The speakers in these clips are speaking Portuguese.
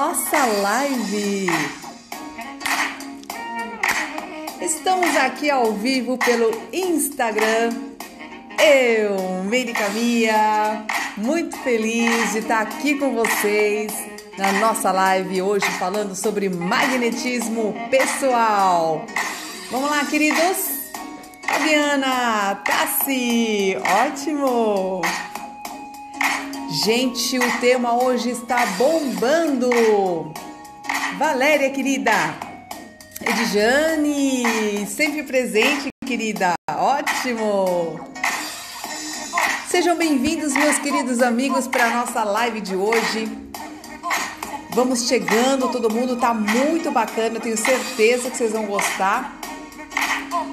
nossa live. Estamos aqui ao vivo pelo Instagram. Eu, Mérica Mia, muito feliz de estar aqui com vocês na nossa live hoje falando sobre magnetismo pessoal. Vamos lá, queridos? Fabiana, Tassi, ótimo! Gente, o tema hoje está bombando! Valéria, querida! Edjane, sempre presente, querida! Ótimo! Sejam bem-vindos, meus queridos amigos, para a nossa live de hoje. Vamos chegando, todo mundo tá muito bacana, eu tenho certeza que vocês vão gostar.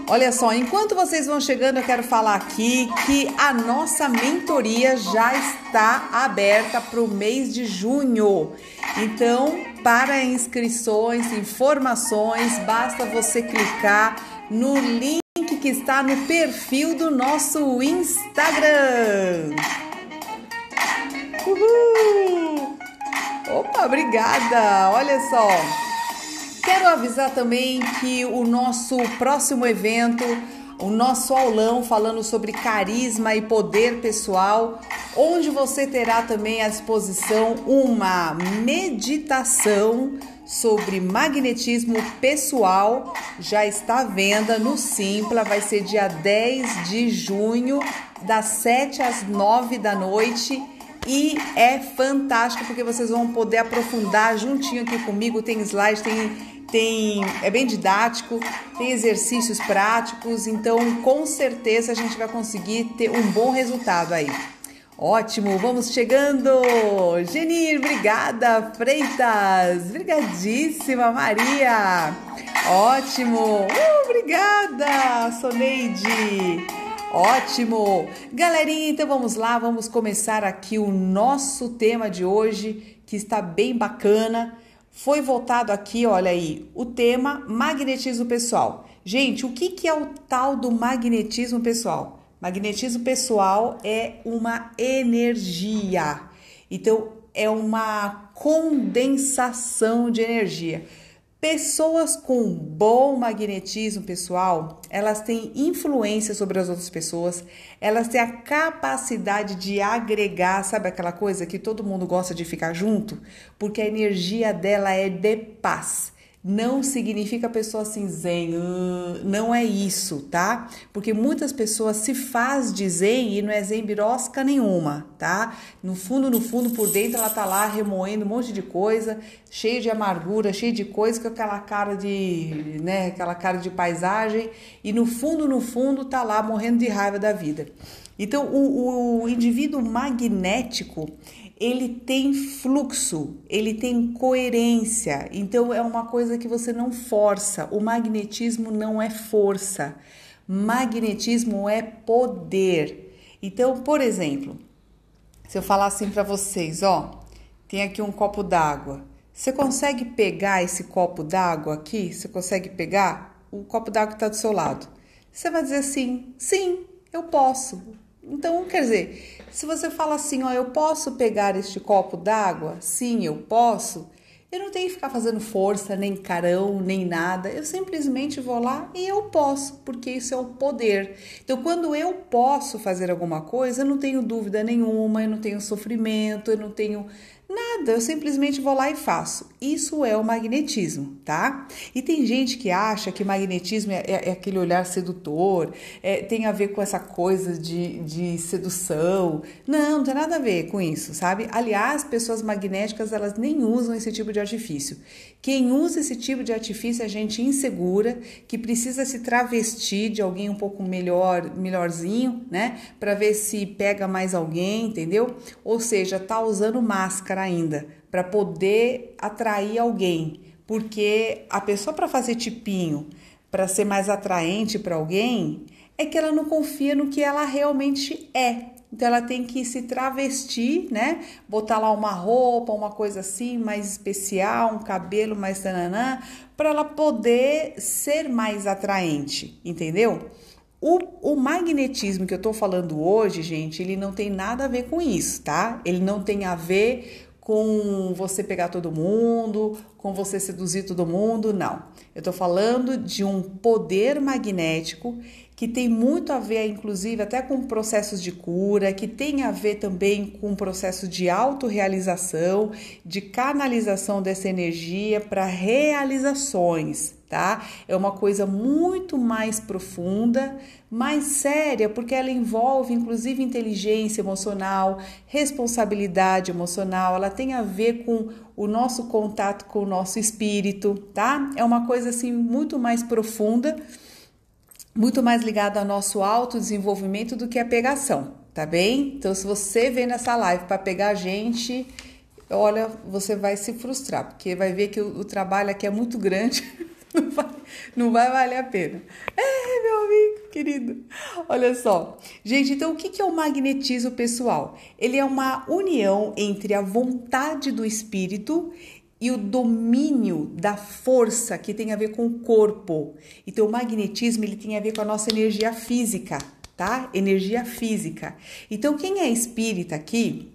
Olha só, enquanto vocês vão chegando, eu quero falar aqui que a nossa mentoria já está aberta para o mês de junho. Então, para inscrições, informações, basta você clicar no link que está no perfil do nosso Instagram. Uhul! Opa, obrigada! Olha só! Quero avisar também que o nosso próximo evento, o nosso aulão falando sobre carisma e poder pessoal, onde você terá também à disposição uma meditação sobre magnetismo pessoal, já está à venda no Simpla, vai ser dia 10 de junho, das 7 às 9 da noite. E é fantástico porque vocês vão poder aprofundar juntinho aqui comigo. Tem slides, tem tem é bem didático, tem exercícios práticos, então com certeza a gente vai conseguir ter um bom resultado aí. Ótimo, vamos chegando! Genir, obrigada! Freitas, Obrigadíssima, Maria! Ótimo! Uh, obrigada, Soneide! Ótimo! Galerinha, então vamos lá, vamos começar aqui o nosso tema de hoje, que está bem bacana foi votado aqui, olha aí, o tema magnetismo pessoal. Gente, o que, que é o tal do magnetismo pessoal? Magnetismo pessoal é uma energia. Então, é uma condensação de energia. Pessoas com bom magnetismo pessoal, elas têm influência sobre as outras pessoas, elas têm a capacidade de agregar, sabe aquela coisa que todo mundo gosta de ficar junto? Porque a energia dela é de paz não significa pessoa assim zen, hum, não é isso, tá? Porque muitas pessoas se faz de zen e não é zen birosca nenhuma, tá? No fundo, no fundo, por dentro ela tá lá remoendo um monte de coisa, cheio de amargura, cheio de coisa, com aquela cara de, né, aquela cara de paisagem e no fundo, no fundo tá lá morrendo de raiva da vida. Então, o, o indivíduo magnético, ele tem fluxo, ele tem coerência. Então é uma coisa que você não força. O magnetismo não é força. Magnetismo é poder. Então, por exemplo, se eu falar assim para vocês, ó, tem aqui um copo d'água. Você consegue pegar esse copo d'água aqui? Você consegue pegar? O copo d'água está do seu lado. Você vai dizer assim: sim, eu posso. Então, quer dizer, se você fala assim, ó, eu posso pegar este copo d'água? Sim, eu posso. Eu não tenho que ficar fazendo força, nem carão, nem nada. Eu simplesmente vou lá e eu posso, porque isso é o poder. Então, quando eu posso fazer alguma coisa, eu não tenho dúvida nenhuma, eu não tenho sofrimento, eu não tenho Nada, eu simplesmente vou lá e faço. Isso é o magnetismo, tá? E tem gente que acha que magnetismo é, é, é, aquele olhar sedutor, é, tem a ver com essa coisa de, de sedução. Não, não tem nada a ver com isso, sabe? Aliás, pessoas magnéticas, elas nem usam esse tipo de artifício. Quem usa esse tipo de artifício é gente insegura, que precisa se travestir de alguém um pouco melhor, melhorzinho, né? Para ver se pega mais alguém, entendeu? Ou seja, tá usando máscara ainda para poder atrair alguém, porque a pessoa para fazer tipinho, para ser mais atraente para alguém, é que ela não confia no que ela realmente é. Então ela tem que se travestir, né? Botar lá uma roupa, uma coisa assim mais especial, um cabelo mais tananã, para ela poder ser mais atraente, entendeu? O, o, magnetismo que eu tô falando hoje, gente, ele não tem nada a ver com isso, tá? Ele não tem a ver com você pegar todo mundo, com você seduzir todo mundo, não. Eu tô falando de um poder magnético que tem muito a ver, inclusive, até com processos de cura, que tem a ver também com o processo de autorrealização, de canalização dessa energia para realizações, tá? É uma coisa muito mais profunda, mais séria, porque ela envolve inclusive inteligência emocional, responsabilidade emocional, ela tem a ver com o nosso contato com o nosso espírito, tá? É uma coisa assim muito mais profunda muito mais ligado ao nosso autodesenvolvimento do que a pegação, tá bem? Então, se você vem nessa live para pegar a gente, olha, você vai se frustrar, porque vai ver que o, o trabalho aqui é muito grande, não vai, não vai valer a pena. É, meu amigo querido, olha só. Gente, então o que é o magnetismo pessoal? Ele é uma união entre a vontade do espírito e o domínio da força que tem a ver com o corpo. Então, o magnetismo ele tem a ver com a nossa energia física, tá? Energia física. Então, quem é espírita aqui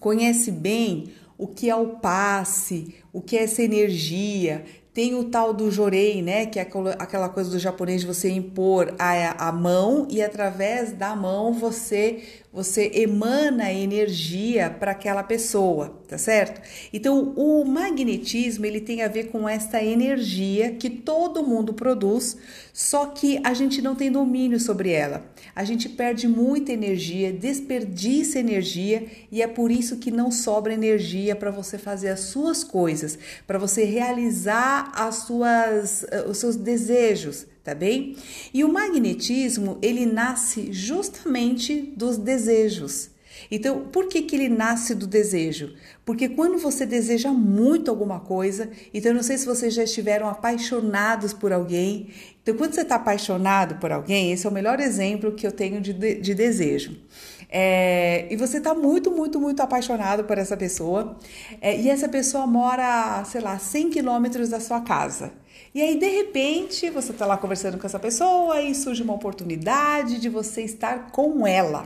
conhece bem o que é o passe, o que é essa energia. Tem o tal do jorei, né? Que é aquela coisa do japonês de você impor a, a mão e através da mão você você emana energia para aquela pessoa, tá certo? Então, o magnetismo, ele tem a ver com essa energia que todo mundo produz, só que a gente não tem domínio sobre ela. A gente perde muita energia, desperdiça energia e é por isso que não sobra energia para você fazer as suas coisas, para você realizar as suas eh, os seus desejos tá bem? E o magnetismo, ele nasce justamente dos desejos. Então, por que, que ele nasce do desejo? Porque quando você deseja muito alguma coisa, então não sei se vocês já estiveram apaixonados por alguém. Então, quando você está apaixonado por alguém, esse é o melhor exemplo que eu tenho de, de, de desejo. É, e você está muito, muito, muito apaixonado por essa pessoa, é, e essa pessoa mora, sei lá, 100 quilômetros da sua casa. E aí, de repente, você está lá conversando com essa pessoa e surge uma oportunidade de você estar com ela.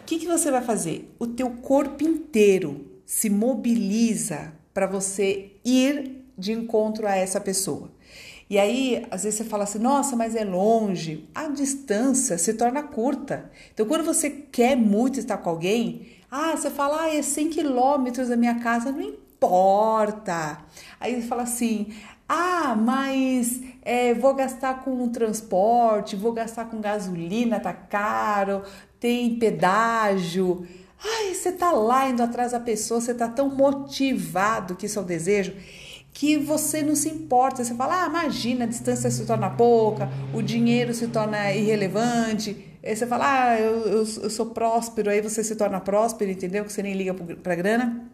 O que, que você vai fazer? O teu corpo inteiro se mobiliza para você ir de encontro a essa pessoa. E aí, às vezes você fala assim: nossa, mas é longe. A distância se torna curta. Então, quando você quer muito estar com alguém, ah, você fala: ah, é 100 quilômetros da minha casa, não importa. Aí você fala assim: ah, mas é, vou gastar com transporte, vou gastar com gasolina, tá caro, tem pedágio. Ai, você tá lá indo atrás da pessoa, você tá tão motivado que isso é o desejo que você não se importa. Você fala, ah, imagina, a distância se torna pouca, o dinheiro se torna irrelevante. Aí você fala, ah, eu, eu, eu sou próspero, aí você se torna próspero, entendeu? Que você nem liga pra grana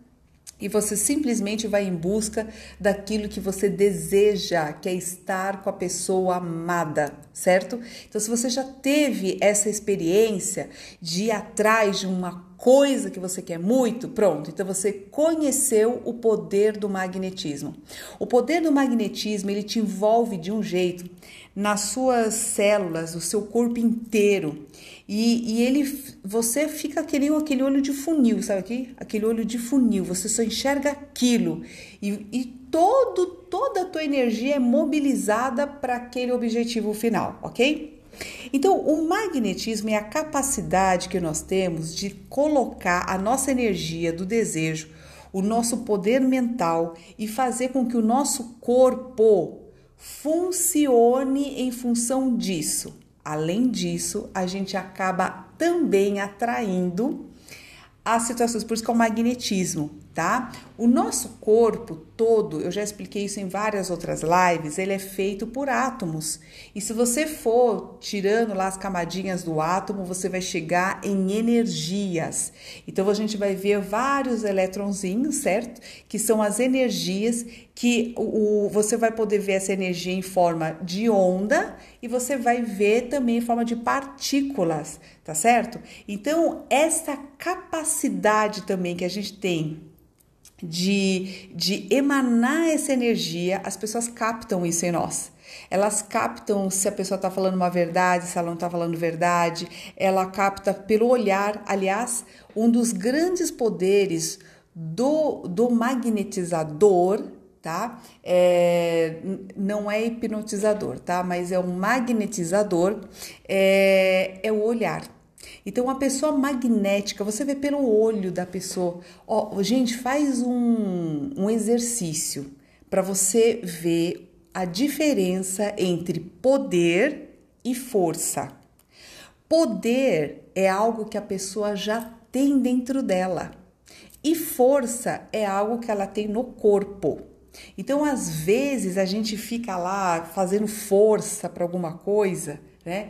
e você simplesmente vai em busca daquilo que você deseja, que é estar com a pessoa amada, certo? Então, se você já teve essa experiência de ir atrás de uma coisa que você quer muito, pronto, então você conheceu o poder do magnetismo. O poder do magnetismo, ele te envolve de um jeito nas suas células, o seu corpo inteiro e, e ele, você fica aquele, aquele olho de funil, sabe aqui? Aquele olho de funil, você só enxerga aquilo. E, e todo, toda a tua energia é mobilizada para aquele objetivo final, ok? Então, o magnetismo é a capacidade que nós temos de colocar a nossa energia do desejo, o nosso poder mental e fazer com que o nosso corpo funcione em função disso. Além disso, a gente acaba também atraindo as situações, por isso que é o magnetismo tá? O nosso corpo todo, eu já expliquei isso em várias outras lives, ele é feito por átomos. E se você for tirando lá as camadinhas do átomo, você vai chegar em energias. Então a gente vai ver vários eletronzinhos certo? Que são as energias que o, você vai poder ver essa energia em forma de onda e você vai ver também em forma de partículas, tá certo? Então, essa capacidade também que a gente tem de, de emanar essa energia, as pessoas captam isso em nós. Elas captam se a pessoa está falando uma verdade, se ela não está falando verdade, ela capta pelo olhar. Aliás, um dos grandes poderes do, do magnetizador, tá? É, não é hipnotizador, tá? Mas é um magnetizador, é, é o olhar. Então, uma pessoa magnética, você vê pelo olho da pessoa. Oh, gente, faz um, um exercício para você ver a diferença entre poder e força. Poder é algo que a pessoa já tem dentro dela, e força é algo que ela tem no corpo. Então, às vezes, a gente fica lá fazendo força para alguma coisa, né?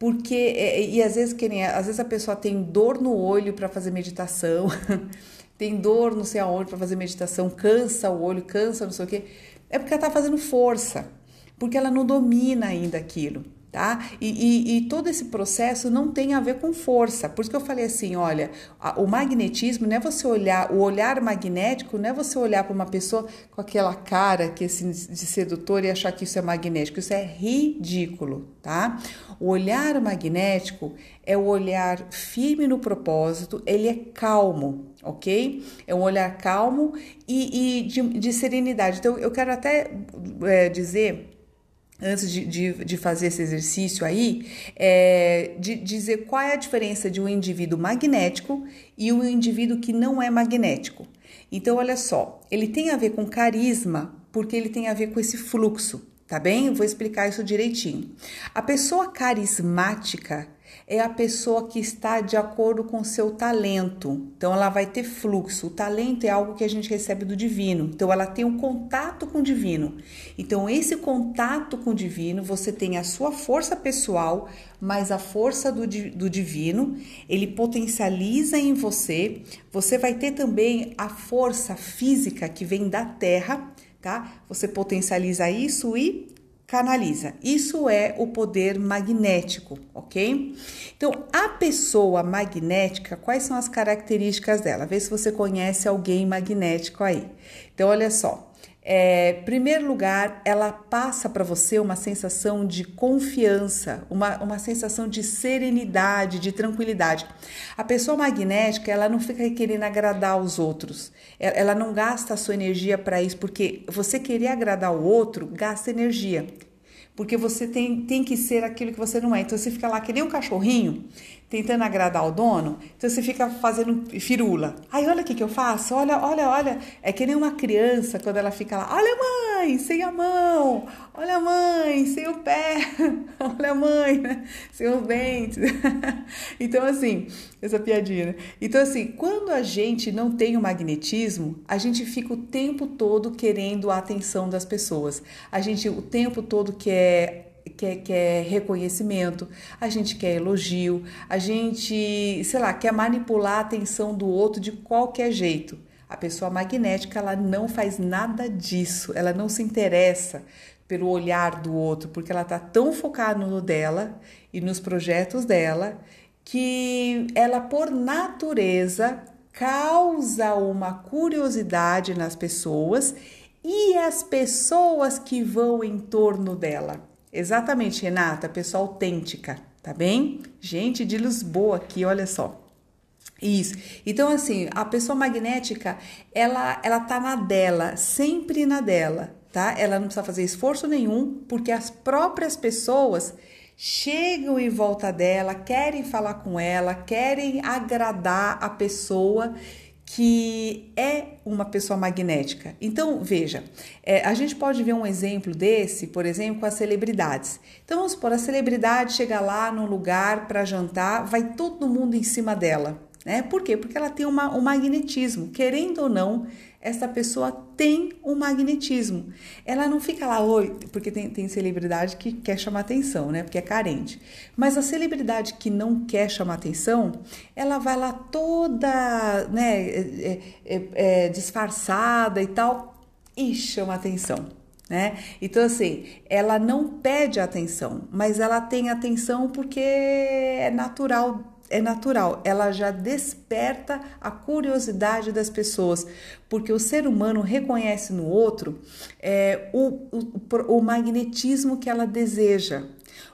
porque é, é, e às vezes que nem, às vezes a pessoa tem dor no olho para fazer meditação, tem dor não sei aonde para fazer meditação, cansa o olho, cansa não sei o quê, é porque ela está fazendo força, porque ela não domina ainda aquilo tá? E, e, e, todo esse processo não tem a ver com força. Por isso que eu falei assim, olha, a, o magnetismo não é você olhar, o olhar magnético não é você olhar para uma pessoa com aquela cara que assim de sedutor e achar que isso é magnético. Isso é ridículo, tá? O olhar magnético é o olhar firme no propósito, ele é calmo, ok? É um olhar calmo e, e de, de, serenidade. Então, eu quero até é, dizer antes de, de, de, fazer esse exercício aí, é de dizer qual é a diferença de um indivíduo magnético e um indivíduo que não é magnético. Então, olha só, ele tem a ver com carisma porque ele tem a ver com esse fluxo, tá bem? Eu vou explicar isso direitinho. A pessoa carismática é a pessoa que está de acordo com seu talento. Então ela vai ter fluxo. O talento é algo que a gente recebe do divino. Então ela tem um contato com o divino. Então esse contato com o divino, você tem a sua força pessoal, mas a força do, do divino, ele potencializa em você. Você vai ter também a força física que vem da terra, tá? Você potencializa isso e canaliza. Isso é o poder magnético, ok? Então, a pessoa magnética, quais são as características dela? Vê se você conhece alguém magnético aí. Então, olha só. É, primeiro lugar, ela passa para você uma sensação de confiança, uma, uma sensação de serenidade, de tranquilidade. A pessoa magnética, ela não fica querendo agradar os outros, ela não gasta a sua energia para isso, porque você querer agradar o outro gasta energia. Porque você tem, tem que ser aquilo que você não é. Então você fica lá que nem um cachorrinho tentando agradar o dono, então você fica fazendo firula. Aí olha o que, que eu faço, olha, olha, olha. É que nem uma criança quando ela fica lá, olha mãe, sem a mão, olha mãe, sem o pé, olha mãe, né? sem os dentes. então assim, essa piadinha, né? Então assim, quando a gente não tem o magnetismo, a gente fica o tempo todo querendo a atenção das pessoas. A gente o tempo todo quer quer, quer reconhecimento, a gente quer elogio, a gente, sei lá, quer manipular a atenção do outro de qualquer jeito. A pessoa magnética, ela não faz nada disso, ela não se interessa pelo olhar do outro, porque ela está tão focada no dela e nos projetos dela que ela, por natureza, causa uma curiosidade nas pessoas e as pessoas que vão em torno dela. Exatamente, Renata, pessoa autêntica, tá bem? Gente de Lisboa aqui, olha só. Isso. Então, assim, a pessoa magnética, ela, ela tá na dela, sempre na dela, tá? Ela não precisa fazer esforço nenhum, porque as próprias pessoas chegam em volta dela, querem falar com ela, querem agradar a pessoa que é uma pessoa magnética. Então, veja, é, a gente pode ver um exemplo desse, por exemplo, com as celebridades. Então, vamos supor, a celebridade chega lá num lugar para jantar, vai todo mundo em cima dela. Né? Por quê? Porque ela tem uma, um magnetismo, querendo ou não, essa pessoa tem um magnetismo. Ela não fica lá, oi, porque tem, tem celebridade que quer chamar atenção, né? Porque é carente. Mas a celebridade que não quer chamar atenção, ela vai lá toda, né, é, é, é, é disfarçada e tal, e chama atenção. Né? Então, assim, ela não pede atenção, mas ela tem atenção porque é natural é natural, ela já desperta a curiosidade das pessoas, porque o ser humano reconhece no outro é, o, o, o magnetismo que ela deseja.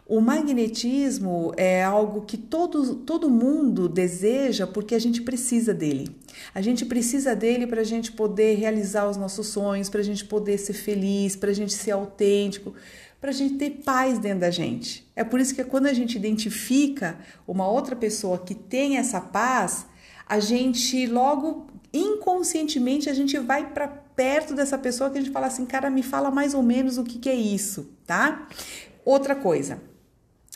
O magnetismo é algo que todo, todo mundo deseja porque a gente precisa dele. A gente precisa dele para a gente poder realizar os nossos sonhos, para a gente poder ser feliz, para a gente ser autêntico para a gente ter paz dentro da gente. É por isso que quando a gente identifica uma outra pessoa que tem essa paz, a gente logo inconscientemente a gente vai para perto dessa pessoa que a gente fala assim, cara, me fala mais ou menos o que, que é isso, tá? Outra coisa.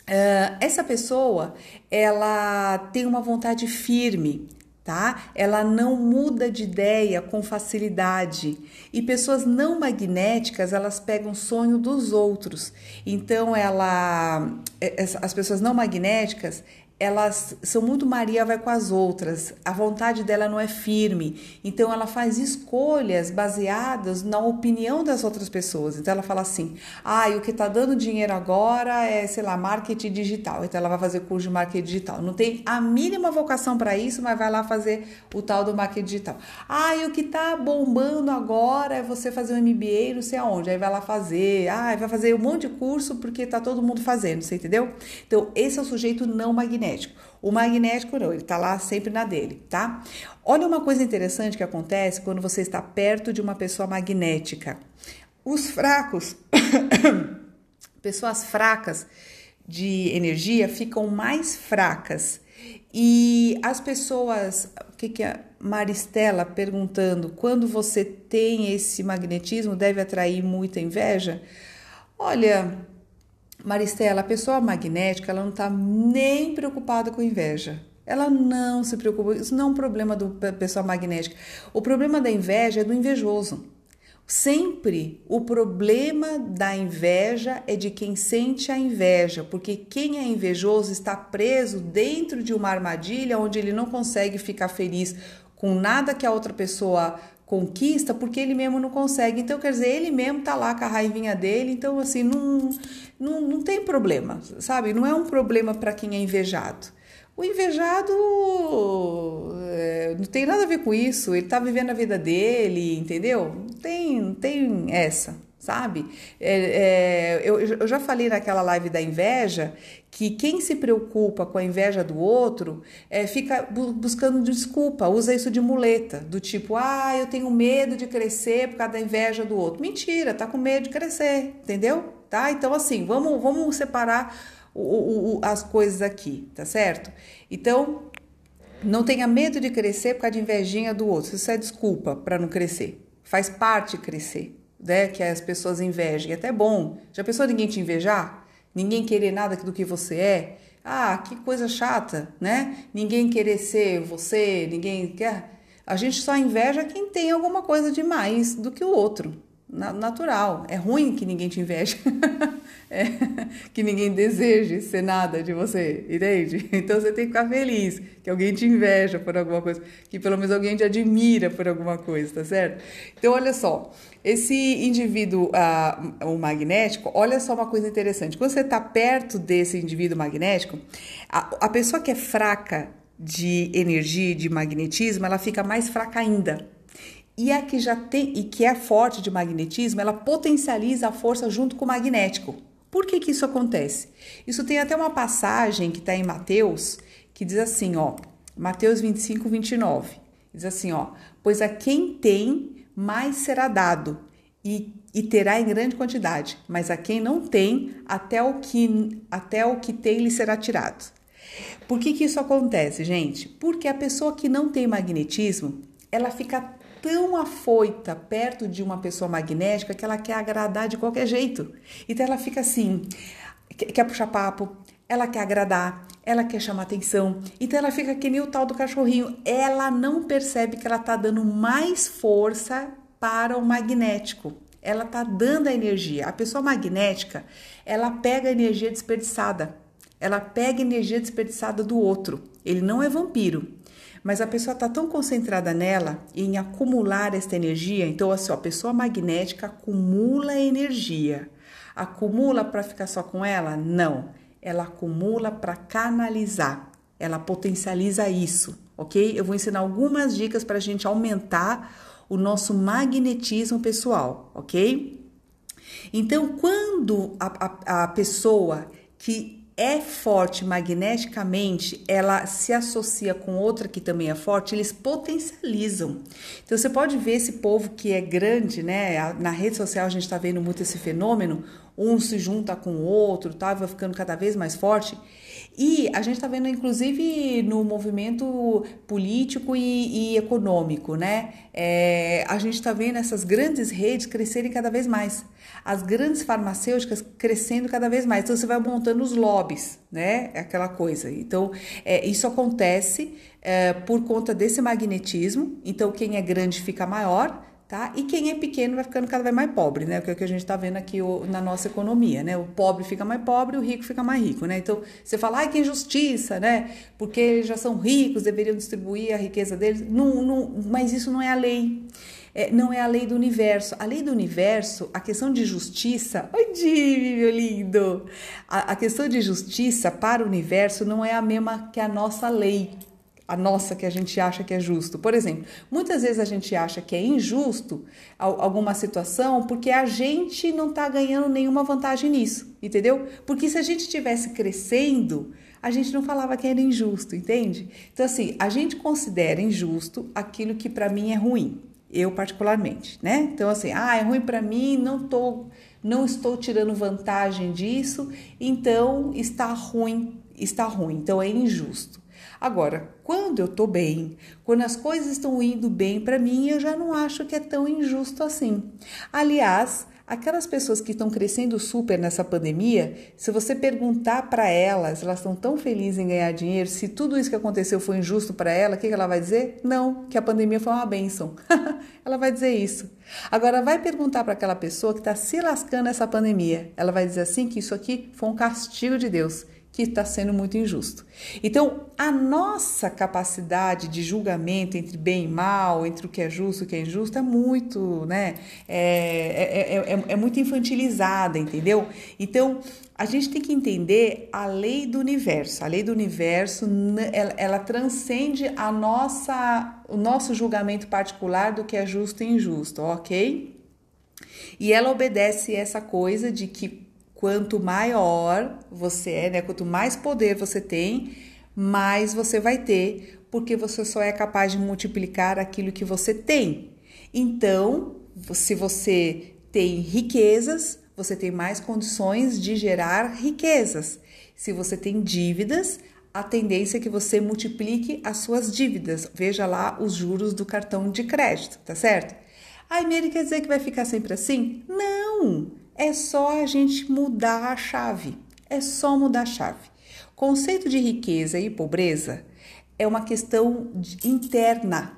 Uh, essa pessoa ela tem uma vontade firme, tá? Ela não muda de ideia com facilidade. E pessoas não magnéticas, elas pegam sonho dos outros. Então ela eh, as pessoas não magnéticas, elas são muito Maria vai com as outras. A vontade dela não é firme. Então ela faz escolhas baseadas na opinião das outras pessoas. Então ela fala assim: "Ah, o que tá dando dinheiro agora é, sei lá, marketing digital". Então ela vai fazer curso de marketing digital. Não tem a mínima vocação para isso, mas vai lá fazer o tal do marketing digital. "Ah, o que tá bombando agora é você fazer um MBA, não sei aonde". Aí vai lá fazer. Ah, vai fazer um monte de curso porque tá todo mundo fazendo, você entendeu? Então esse é o sujeito não magnético magnético. O magnético não, ele está lá sempre na dele, tá? Olha uma coisa interessante que acontece quando você está perto de uma pessoa magnética. Os fracos, pessoas fracas de energia ficam mais fracas. E as pessoas, o que, que a Maristela perguntando, quando você tem esse magnetismo, deve atrair muita inveja? Olha, Maristela, a pessoa magnética, ela não está nem preocupada com inveja. Ela não se preocupa. Isso não é um problema do, da pessoa magnética. O problema da inveja é do invejoso. Sempre o problema da inveja é de quem sente a inveja, porque quem é invejoso está preso dentro de uma armadilha onde ele não consegue ficar feliz com nada que a outra pessoa conquista porque ele mesmo não consegue. Então, quer dizer, ele mesmo tá lá com a raivinha dele, então, assim, não, não, não tem problema, sabe? Não é um problema para quem é invejado. O invejado é, não tem nada a ver com isso, ele tá vivendo a vida dele, entendeu? Não tem, não tem essa sabe? É, é, eu, eu já falei naquela live da inveja que quem se preocupa com a inveja do outro é, fica bu buscando desculpa, usa isso de muleta, do tipo, ah, eu tenho medo de crescer por causa da inveja do outro. Mentira, tá com medo de crescer, entendeu? Tá? Então, assim, vamos, vamos separar o, o, o, as coisas aqui, tá certo? Então, não tenha medo de crescer por causa de invejinha do outro. Isso é desculpa para não crescer. Faz parte crescer, né, que as pessoas invejem. É até bom. Já pensou ninguém te invejar? Ninguém querer nada do que você é? Ah, que coisa chata, né? Ninguém querer ser você, ninguém quer. A gente só inveja quem tem alguma coisa de mais do que o outro natural. É ruim que ninguém te inveje, é, que ninguém deseje ser nada de você, entende? Então você tem que ficar feliz que alguém te inveja por alguma coisa, que pelo menos alguém te admira por alguma coisa, tá certo? Então olha só, esse indivíduo, ah, o magnético, olha só uma coisa interessante. Quando você está perto desse indivíduo magnético, a, a pessoa que é fraca de energia, de magnetismo, ela fica mais fraca ainda e a é que já tem e que é forte de magnetismo, ela potencializa a força junto com o magnético. Por que, que isso acontece? Isso tem até uma passagem que está em Mateus, que diz assim, ó, Mateus 25, 29. Diz assim, ó, pois a quem tem, mais será dado, e, e terá em grande quantidade, mas a quem não tem, até o que, até o que tem lhe será tirado. Por que, que isso acontece, gente? Porque a pessoa que não tem magnetismo, ela fica tão afoita perto de uma pessoa magnética que ela quer agradar de qualquer jeito. Então ela fica assim, quer puxar papo, ela quer agradar, ela quer chamar atenção. Então ela fica que nem o tal do cachorrinho. Ela não percebe que ela tá dando mais força para o magnético. Ela tá dando a energia. A pessoa magnética, ela pega a energia desperdiçada. Ela pega a energia desperdiçada do outro. Ele não é vampiro, mas a pessoa está tão concentrada nela em acumular esta energia. Então, assim, a pessoa magnética acumula energia. Acumula para ficar só com ela? Não. Ela acumula para canalizar. Ela potencializa isso, ok? Eu vou ensinar algumas dicas para a gente aumentar o nosso magnetismo pessoal, ok? Então, quando a, a, a pessoa que é forte magneticamente, ela se associa com outra que também é forte, eles potencializam. Então você pode ver esse povo que é grande, né? Na rede social a gente está vendo muito esse fenômeno, um se junta com o outro, tá? vai ficando cada vez mais forte. E a gente está vendo, inclusive, no movimento político e, e econômico, né? É, a gente está vendo essas grandes redes crescerem cada vez mais, as grandes farmacêuticas crescendo cada vez mais. Então, você vai montando os lobbies, né? É Aquela coisa. Então, é, isso acontece é, por conta desse magnetismo. Então, quem é grande fica maior Tá? E quem é pequeno vai ficando cada vez mais pobre, né? Que é o que a gente está vendo aqui na nossa economia, né? O pobre fica mais pobre, o rico fica mais rico, né? Então você fala, ai, que injustiça, né? Porque eles já são ricos, deveriam distribuir a riqueza deles. Não, não, mas isso não é a lei. É, não é a lei do universo. A lei do universo, a questão de justiça. Oi, Jimmy, meu lindo! a, a questão de justiça para o universo não é a mesma que a nossa lei a nossa que a gente acha que é justo. Por exemplo, muitas vezes a gente acha que é injusto alguma situação porque a gente não está ganhando nenhuma vantagem nisso, entendeu? Porque se a gente estivesse crescendo, a gente não falava que era injusto, entende? Então, assim, a gente considera injusto aquilo que para mim é ruim, eu particularmente, né? Então, assim, ah, é ruim para mim, não tô. Não estou tirando vantagem disso, então está ruim, está ruim, então é injusto. Agora, quando eu estou bem, quando as coisas estão indo bem para mim, eu já não acho que é tão injusto assim. Aliás, aquelas pessoas que estão crescendo super nessa pandemia, se você perguntar para elas, elas estão tão felizes em ganhar dinheiro, se tudo isso que aconteceu foi injusto para ela, o que ela vai dizer? Não, que a pandemia foi uma benção. ela vai dizer isso. Agora vai perguntar para aquela pessoa que está se lascando essa pandemia. Ela vai dizer assim que isso aqui foi um castigo de Deus que está sendo muito injusto. Então, a nossa capacidade de julgamento entre bem e mal, entre o que é justo e o que é injusto, é muito, né? É, é, é, é muito infantilizada, entendeu? Então, a gente tem que entender a lei do universo. A lei do universo, ela, ela transcende a nossa, o nosso julgamento particular do que é justo e injusto, ok? E ela obedece essa coisa de que quanto maior você é, né? Quanto mais poder você tem, mais você vai ter, porque você só é capaz de multiplicar aquilo que você tem. Então, se você tem riquezas, você tem mais condições de gerar riquezas. Se você tem dívidas, a tendência é que você multiplique as suas dívidas. Veja lá os juros do cartão de crédito, tá certo? Ai, Mary quer dizer que vai ficar sempre assim? Não! É só a gente mudar a chave. É só mudar a chave. conceito de riqueza e pobreza é uma questão interna,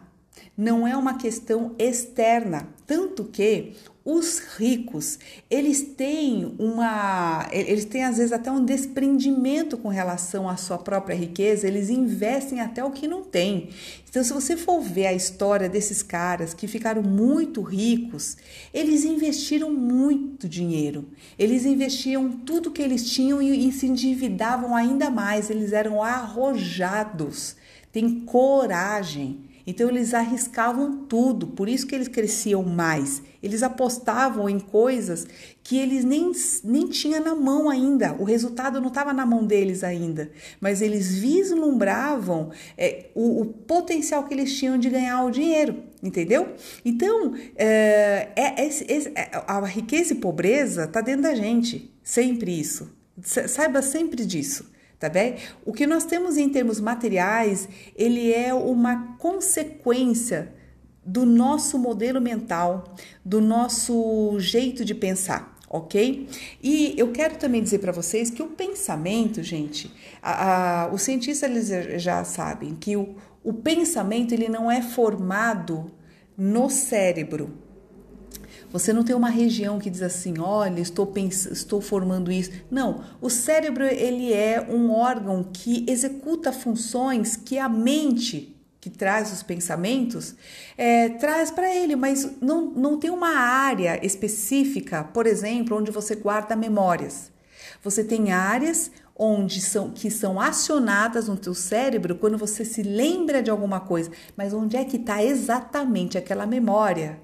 não é uma questão externa. Tanto que os ricos, eles têm uma, eles têm às vezes até um desprendimento com relação à sua própria riqueza, eles investem até o que não tem. Então, se você for ver a história desses caras que ficaram muito ricos, eles investiram muito dinheiro. Eles investiam tudo que eles tinham e, e se endividavam ainda mais, eles eram arrojados. Tem coragem. Então eles arriscavam tudo, por isso que eles cresciam mais. Eles apostavam em coisas que eles nem, nem tinham na mão ainda, o resultado não estava na mão deles ainda, mas eles vislumbravam é, o, o, potencial que eles tinham de ganhar o dinheiro, entendeu? Então, é, é, é, é a riqueza e pobreza está dentro da gente, sempre isso. Saiba sempre disso tá bem? O que nós temos em termos materiais, ele é uma consequência do nosso modelo mental, do nosso jeito de pensar, ok? E eu quero também dizer para vocês que o pensamento, gente, a, a, os cientistas eles já sabem que o, o pensamento ele não é formado no cérebro, você não tem uma região que diz assim, olha, estou, pensando, estou formando isso. Não, o cérebro ele é um órgão que executa funções que a mente que traz os pensamentos, é, traz para ele, mas não, não tem uma área específica, por exemplo, onde você guarda memórias. Você tem áreas onde são que são acionadas no teu cérebro quando você se lembra de alguma coisa, mas onde é que está exatamente aquela memória?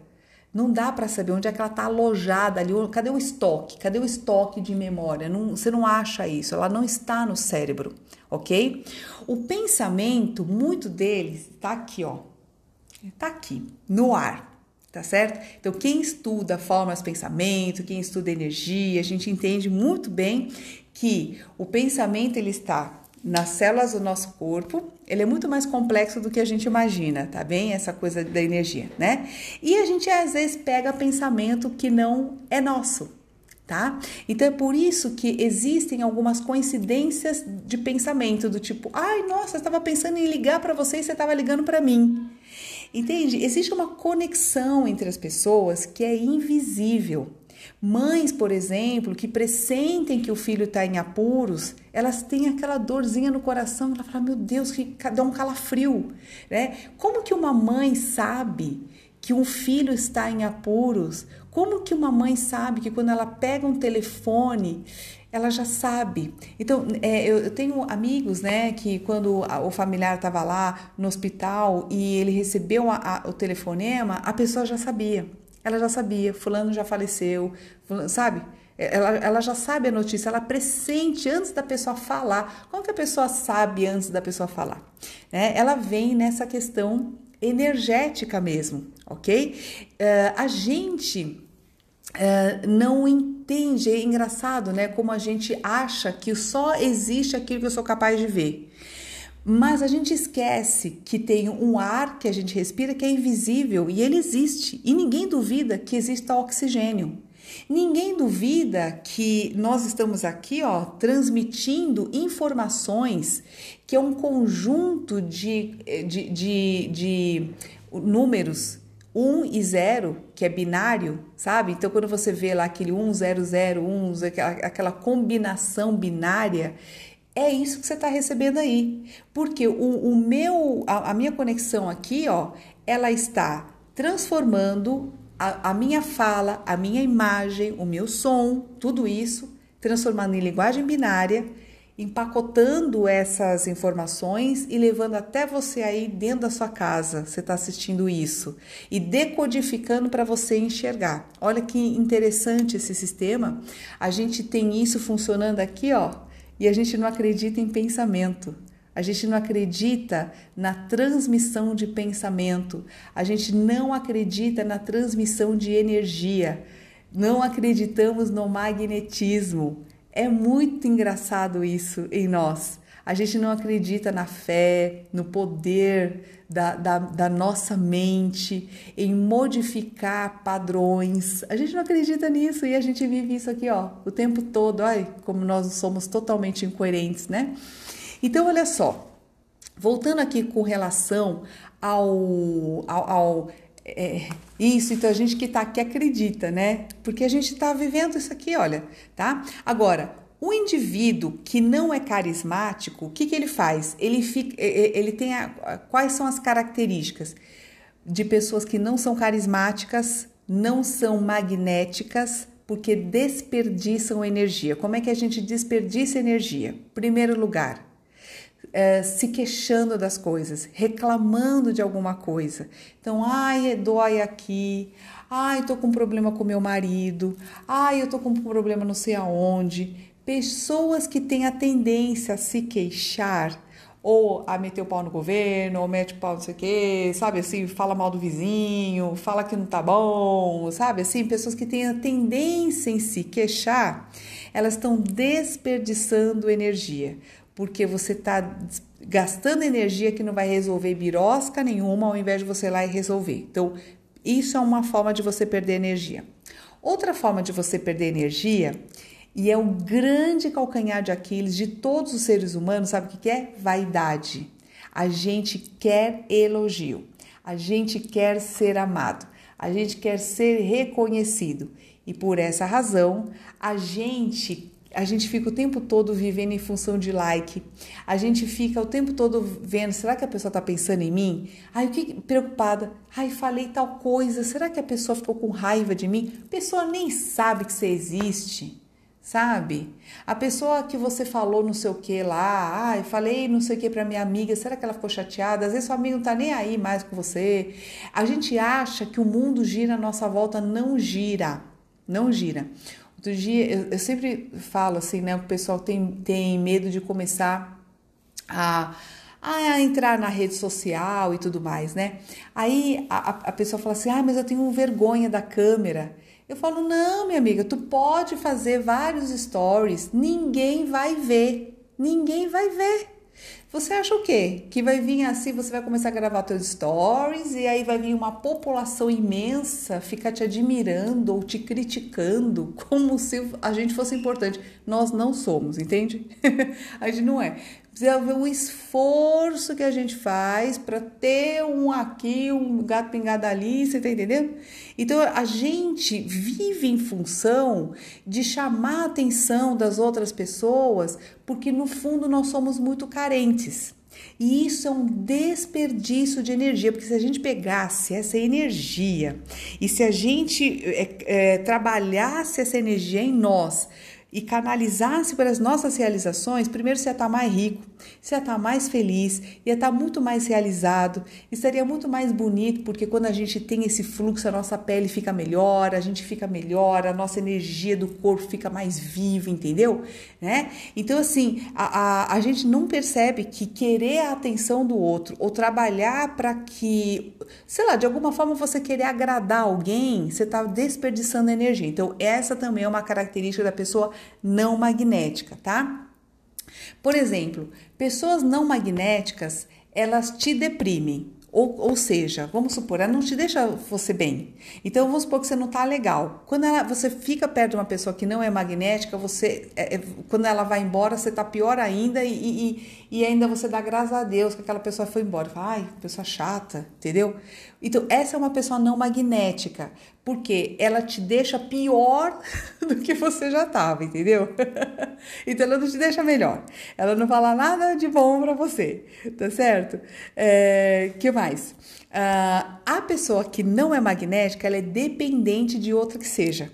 Não dá para saber onde é que ela está alojada ali, cadê o estoque, cadê o estoque de memória? Não, você não acha isso, ela não está no cérebro, ok? O pensamento, muito deles, está aqui, ó, está aqui, no ar. Tá certo? Então, quem estuda formas pensamento, quem estuda energia, a gente entende muito bem que o pensamento ele está nas células do nosso corpo, ele é muito mais complexo do que a gente imagina, tá bem? Essa coisa da energia, né? E a gente às vezes pega pensamento que não é nosso, tá? Então é por isso que existem algumas coincidências de pensamento do tipo, ai, nossa, eu estava pensando em ligar para você e você estava ligando para mim. Entende? Existe uma conexão entre as pessoas que é invisível. Mães, por exemplo, que pressentem que o filho está em apuros, elas têm aquela dorzinha no coração, ela fala, meu Deus, que dá um calafrio. Né? Como que uma mãe sabe que um filho está em apuros? Como que uma mãe sabe que quando ela pega um telefone, ela já sabe. Então, é, eu, eu, tenho amigos, né, que quando a, o familiar estava lá no hospital e ele recebeu a, a, o telefonema, a pessoa já sabia ela já sabia, fulano já faleceu, fulano, sabe? É, ela, ela já sabe a notícia, ela pressente antes da pessoa falar. Como que a pessoa sabe antes da pessoa falar? Né? Ela vem nessa questão energética mesmo, ok? Uh, a gente uh, não entende, é engraçado, né? Como a gente acha que só existe aquilo que eu sou capaz de ver. Mas a gente esquece que tem um ar que a gente respira que é invisível e ele existe. E ninguém duvida que exista oxigênio. Ninguém duvida que nós estamos aqui, ó, transmitindo informações que é um conjunto de, de, de, de números 1 um e 0, que é binário, sabe? Então, quando você vê lá aquele 1, 0, 0, 1, aquela, aquela combinação binária, é isso que você está recebendo aí. Porque o, o meu, a, a, minha conexão aqui, ó, ela está transformando a, a minha fala, a minha imagem, o meu som, tudo isso, transformando em linguagem binária, empacotando essas informações e levando até você aí dentro da sua casa. Você está assistindo isso e decodificando para você enxergar. Olha que interessante esse sistema. A gente tem isso funcionando aqui, ó e a gente não acredita em pensamento. A gente não acredita na transmissão de pensamento, a gente não acredita na transmissão de energia, não acreditamos no magnetismo. É muito engraçado isso em nós a gente não acredita na fé, no poder da, da, da nossa mente, em modificar padrões. A gente não acredita nisso e a gente vive isso aqui, ó, o tempo todo. Ai, como nós somos totalmente incoerentes, né? Então, olha só. Voltando aqui com relação ao, ao, ao é, isso, então a gente que está aqui acredita, né? Porque a gente está vivendo isso aqui, olha, tá? Agora, o indivíduo que não é carismático, o que, que ele faz? Ele, fica, ele tem a, quais são as características de pessoas que não são carismáticas, não são magnéticas, porque desperdiçam energia. Como é que a gente desperdiça energia? Primeiro lugar, é, se queixando das coisas, reclamando de alguma coisa. Então, ai, é, dói aqui, ai, tô com problema com meu marido, ai, eu tô com problema não sei aonde pessoas que têm a tendência a se queixar ou a meter o pau no governo, ou mete o pau não sei o quê, sabe assim, fala mal do vizinho, fala que não tá bom, sabe assim, pessoas que têm a tendência em se queixar, elas estão desperdiçando energia, porque você está gastando energia que não vai resolver birosca nenhuma, ao invés de você ir lá e resolver. Então, isso é uma forma de você perder energia. Outra forma de você perder energia e é o grande calcanhar de Aquiles de todos os seres humanos, sabe o que, é? Vaidade. A gente quer elogio, a gente quer ser amado, a gente quer ser reconhecido. E por essa razão, a gente a gente fica o tempo todo vivendo em função de like. A gente fica o tempo todo vendo, será que a pessoa está pensando em mim? Ai, o que preocupada? Ai, falei tal coisa, será que a pessoa ficou com raiva de mim? A pessoa nem sabe que você existe sabe? A pessoa que você falou não sei o que lá, ai, falei não sei o que para minha amiga, será que ela ficou chateada? Às vezes sua amiga não tá nem aí mais com você. A gente acha que o mundo gira à nossa volta, não gira. Não gira. Outro dia, eu, eu sempre falo assim, né? O pessoal tem, tem medo de começar a a entrar na rede social e tudo mais, né? Aí a, a pessoa fala assim: ah, mas eu tenho vergonha da câmera. Eu falo: não, minha amiga, tu pode fazer vários stories, ninguém vai ver. Ninguém vai ver. Você acha o quê? Que vai vir assim, você vai começar a gravar teus stories e aí vai vir uma população imensa ficar te admirando ou te criticando como se a gente fosse importante. Nós não somos, entende? a gente não é precisa ver o esforço que a gente faz para ter um aqui, um gato pingado ali, você tá entendendo? Então a gente vive em função de chamar a atenção das outras pessoas, porque no fundo nós somos muito carentes. E isso é um desperdício de energia, porque se a gente pegasse essa energia e se a gente é, é, trabalhasse essa energia em nós, e canalizasse para as nossas realizações, primeiro você ia estar tá mais rico, você ia estar tá mais feliz, ia estar tá muito mais realizado, estaria muito mais bonito, porque quando a gente tem esse fluxo, a nossa pele fica melhor, a gente fica melhor, a nossa energia do corpo fica mais viva, entendeu? Né? Então, assim, a, a, a gente não percebe que querer a atenção do outro ou trabalhar para que, sei lá, de alguma forma você querer agradar alguém, você está desperdiçando energia. Então, essa também é uma característica da pessoa não magnética, tá? Por exemplo, Pessoas não magnéticas, elas te deprimem. Ou, ou seja, vamos supor, ela não te deixa você bem. Então vamos supor que você não está legal. Quando ela, você fica perto de uma pessoa que não é magnética, você é, é quando ela vai embora, você está pior ainda e, e, e, ainda você dá graças a Deus que aquela pessoa foi embora. Fala, Ai, pessoa chata, entendeu? Então, essa é uma pessoa não magnética porque ela te deixa pior do que você já estava, entendeu? então ela não te deixa melhor, ela não fala nada de bom para você, tá certo? É, que mais? Ah, a pessoa que não é magnética, ela é dependente de outra que seja.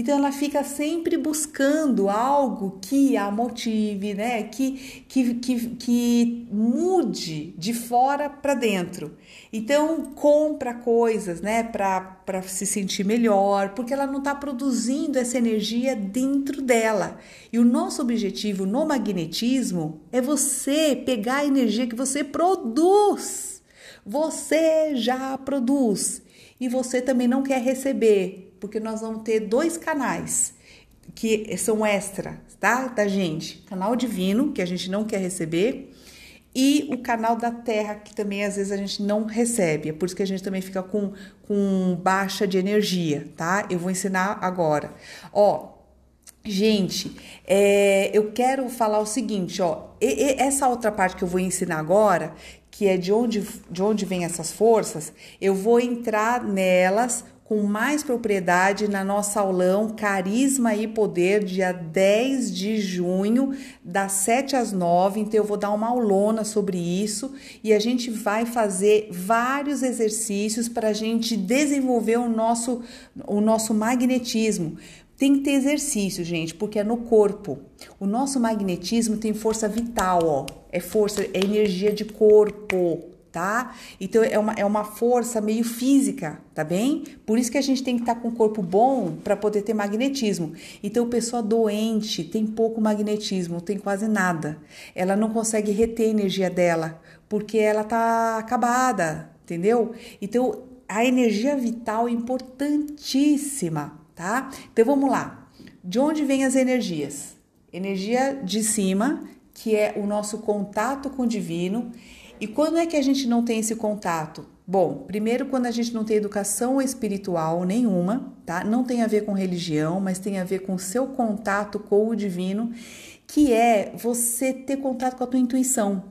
Então ela fica sempre buscando algo que a motive, né? Que, que, que, que mude de fora para dentro. Então compra coisas, né? Para se sentir melhor, porque ela não está produzindo essa energia dentro dela. E o nosso objetivo no magnetismo é você pegar a energia que você produz. Você já produz e você também não quer receber porque nós vamos ter dois canais que são extra, tá? Da gente, canal divino que a gente não quer receber e o canal da terra que também às vezes a gente não recebe. É por isso que a gente também fica com com baixa de energia, tá? Eu vou ensinar agora. Ó, Gente, é, eu quero falar o seguinte, ó, e, e, essa outra parte que eu vou ensinar agora, que é de onde, de onde vêm essas forças, eu vou entrar nelas com mais propriedade na nossa aulão Carisma e Poder, dia 10 de junho, das 7 às 9. Então, eu vou dar uma aulona sobre isso e a gente vai fazer vários exercícios para a gente desenvolver o nosso, o nosso magnetismo. Tem que ter exercício, gente, porque é no corpo. O nosso magnetismo tem força vital, ó. É força, é energia de corpo tá? Então é uma, é uma força meio física, tá bem? Por isso que a gente tem que estar tá com o corpo bom para poder ter magnetismo. Então, pessoa doente tem pouco magnetismo, tem quase nada. Ela não consegue reter a energia dela, porque ela tá acabada, entendeu? Então, a energia vital é importantíssima, tá? Então vamos lá. De onde vêm as energias? Energia de cima, que é o nosso contato com o divino, e quando é que a gente não tem esse contato? Bom, primeiro quando a gente não tem educação espiritual nenhuma, tá? Não tem a ver com religião, mas tem a ver com seu contato com o divino, que é você ter contato com a tua intuição.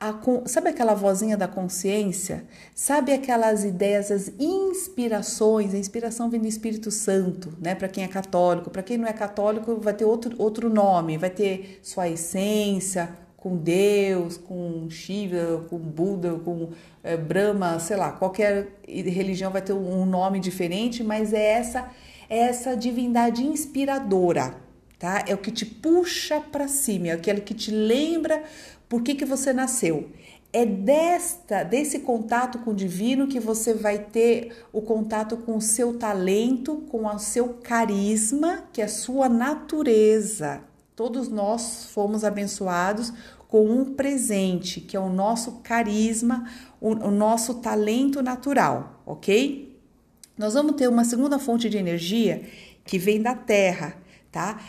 A, sabe aquela vozinha da consciência? Sabe aquelas ideias, as inspirações, a inspiração vem do Espírito Santo, né? Para quem é católico, para quem não é católico vai ter outro, outro nome, vai ter sua essência, com Deus, com Shiva, com Buda, com é, Brahma, sei lá, qualquer religião vai ter um nome diferente, mas é essa é essa divindade inspiradora, tá? É o que te puxa para cima, é aquele que te lembra por que, que você nasceu. É desta, desse contato com o divino que você vai ter o contato com o seu talento, com o seu carisma, que é a sua natureza. Todos nós fomos abençoados com um presente, que é o nosso carisma, o, o nosso talento natural, ok? Nós vamos ter uma segunda fonte de energia que vem da terra, tá?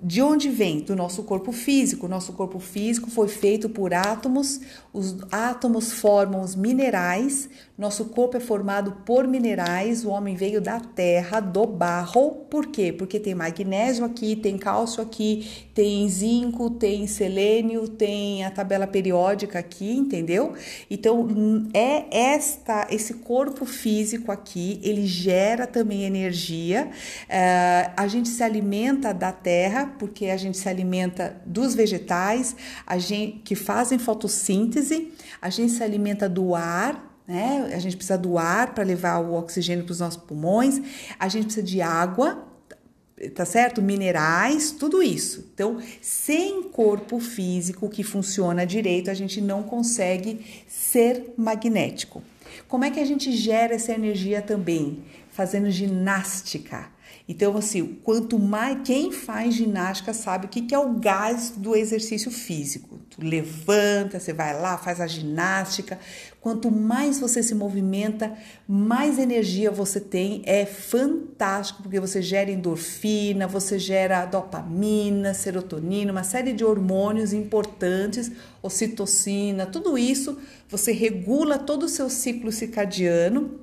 De onde vem? Do nosso corpo físico. Nosso corpo físico foi feito por átomos, os átomos formam os minerais, nosso corpo é formado por minerais, o homem veio da terra, do barro. Por quê? Porque tem magnésio aqui, tem cálcio aqui, tem zinco, tem selênio, tem a tabela periódica aqui, entendeu? Então, é esta esse corpo físico aqui, ele gera também energia. É, a gente se alimenta da terra, porque a gente se alimenta dos vegetais, a gente que fazem fotossíntese, a gente se alimenta do ar, né? A gente precisa do ar para levar o oxigênio para os nossos pulmões, a gente precisa de água, tá certo? Minerais, tudo isso. Então, sem corpo físico que funciona direito, a gente não consegue ser magnético. Como é que a gente gera essa energia também? Fazendo ginástica. Então, assim, quanto mais quem faz ginástica sabe o que, que é o gás do exercício físico. Tu levanta, você vai lá, faz a ginástica. Quanto mais você se movimenta, mais energia você tem. É fantástico porque você gera endorfina, você gera dopamina, serotonina, uma série de hormônios importantes, ocitocina, tudo isso você regula todo o seu ciclo circadiano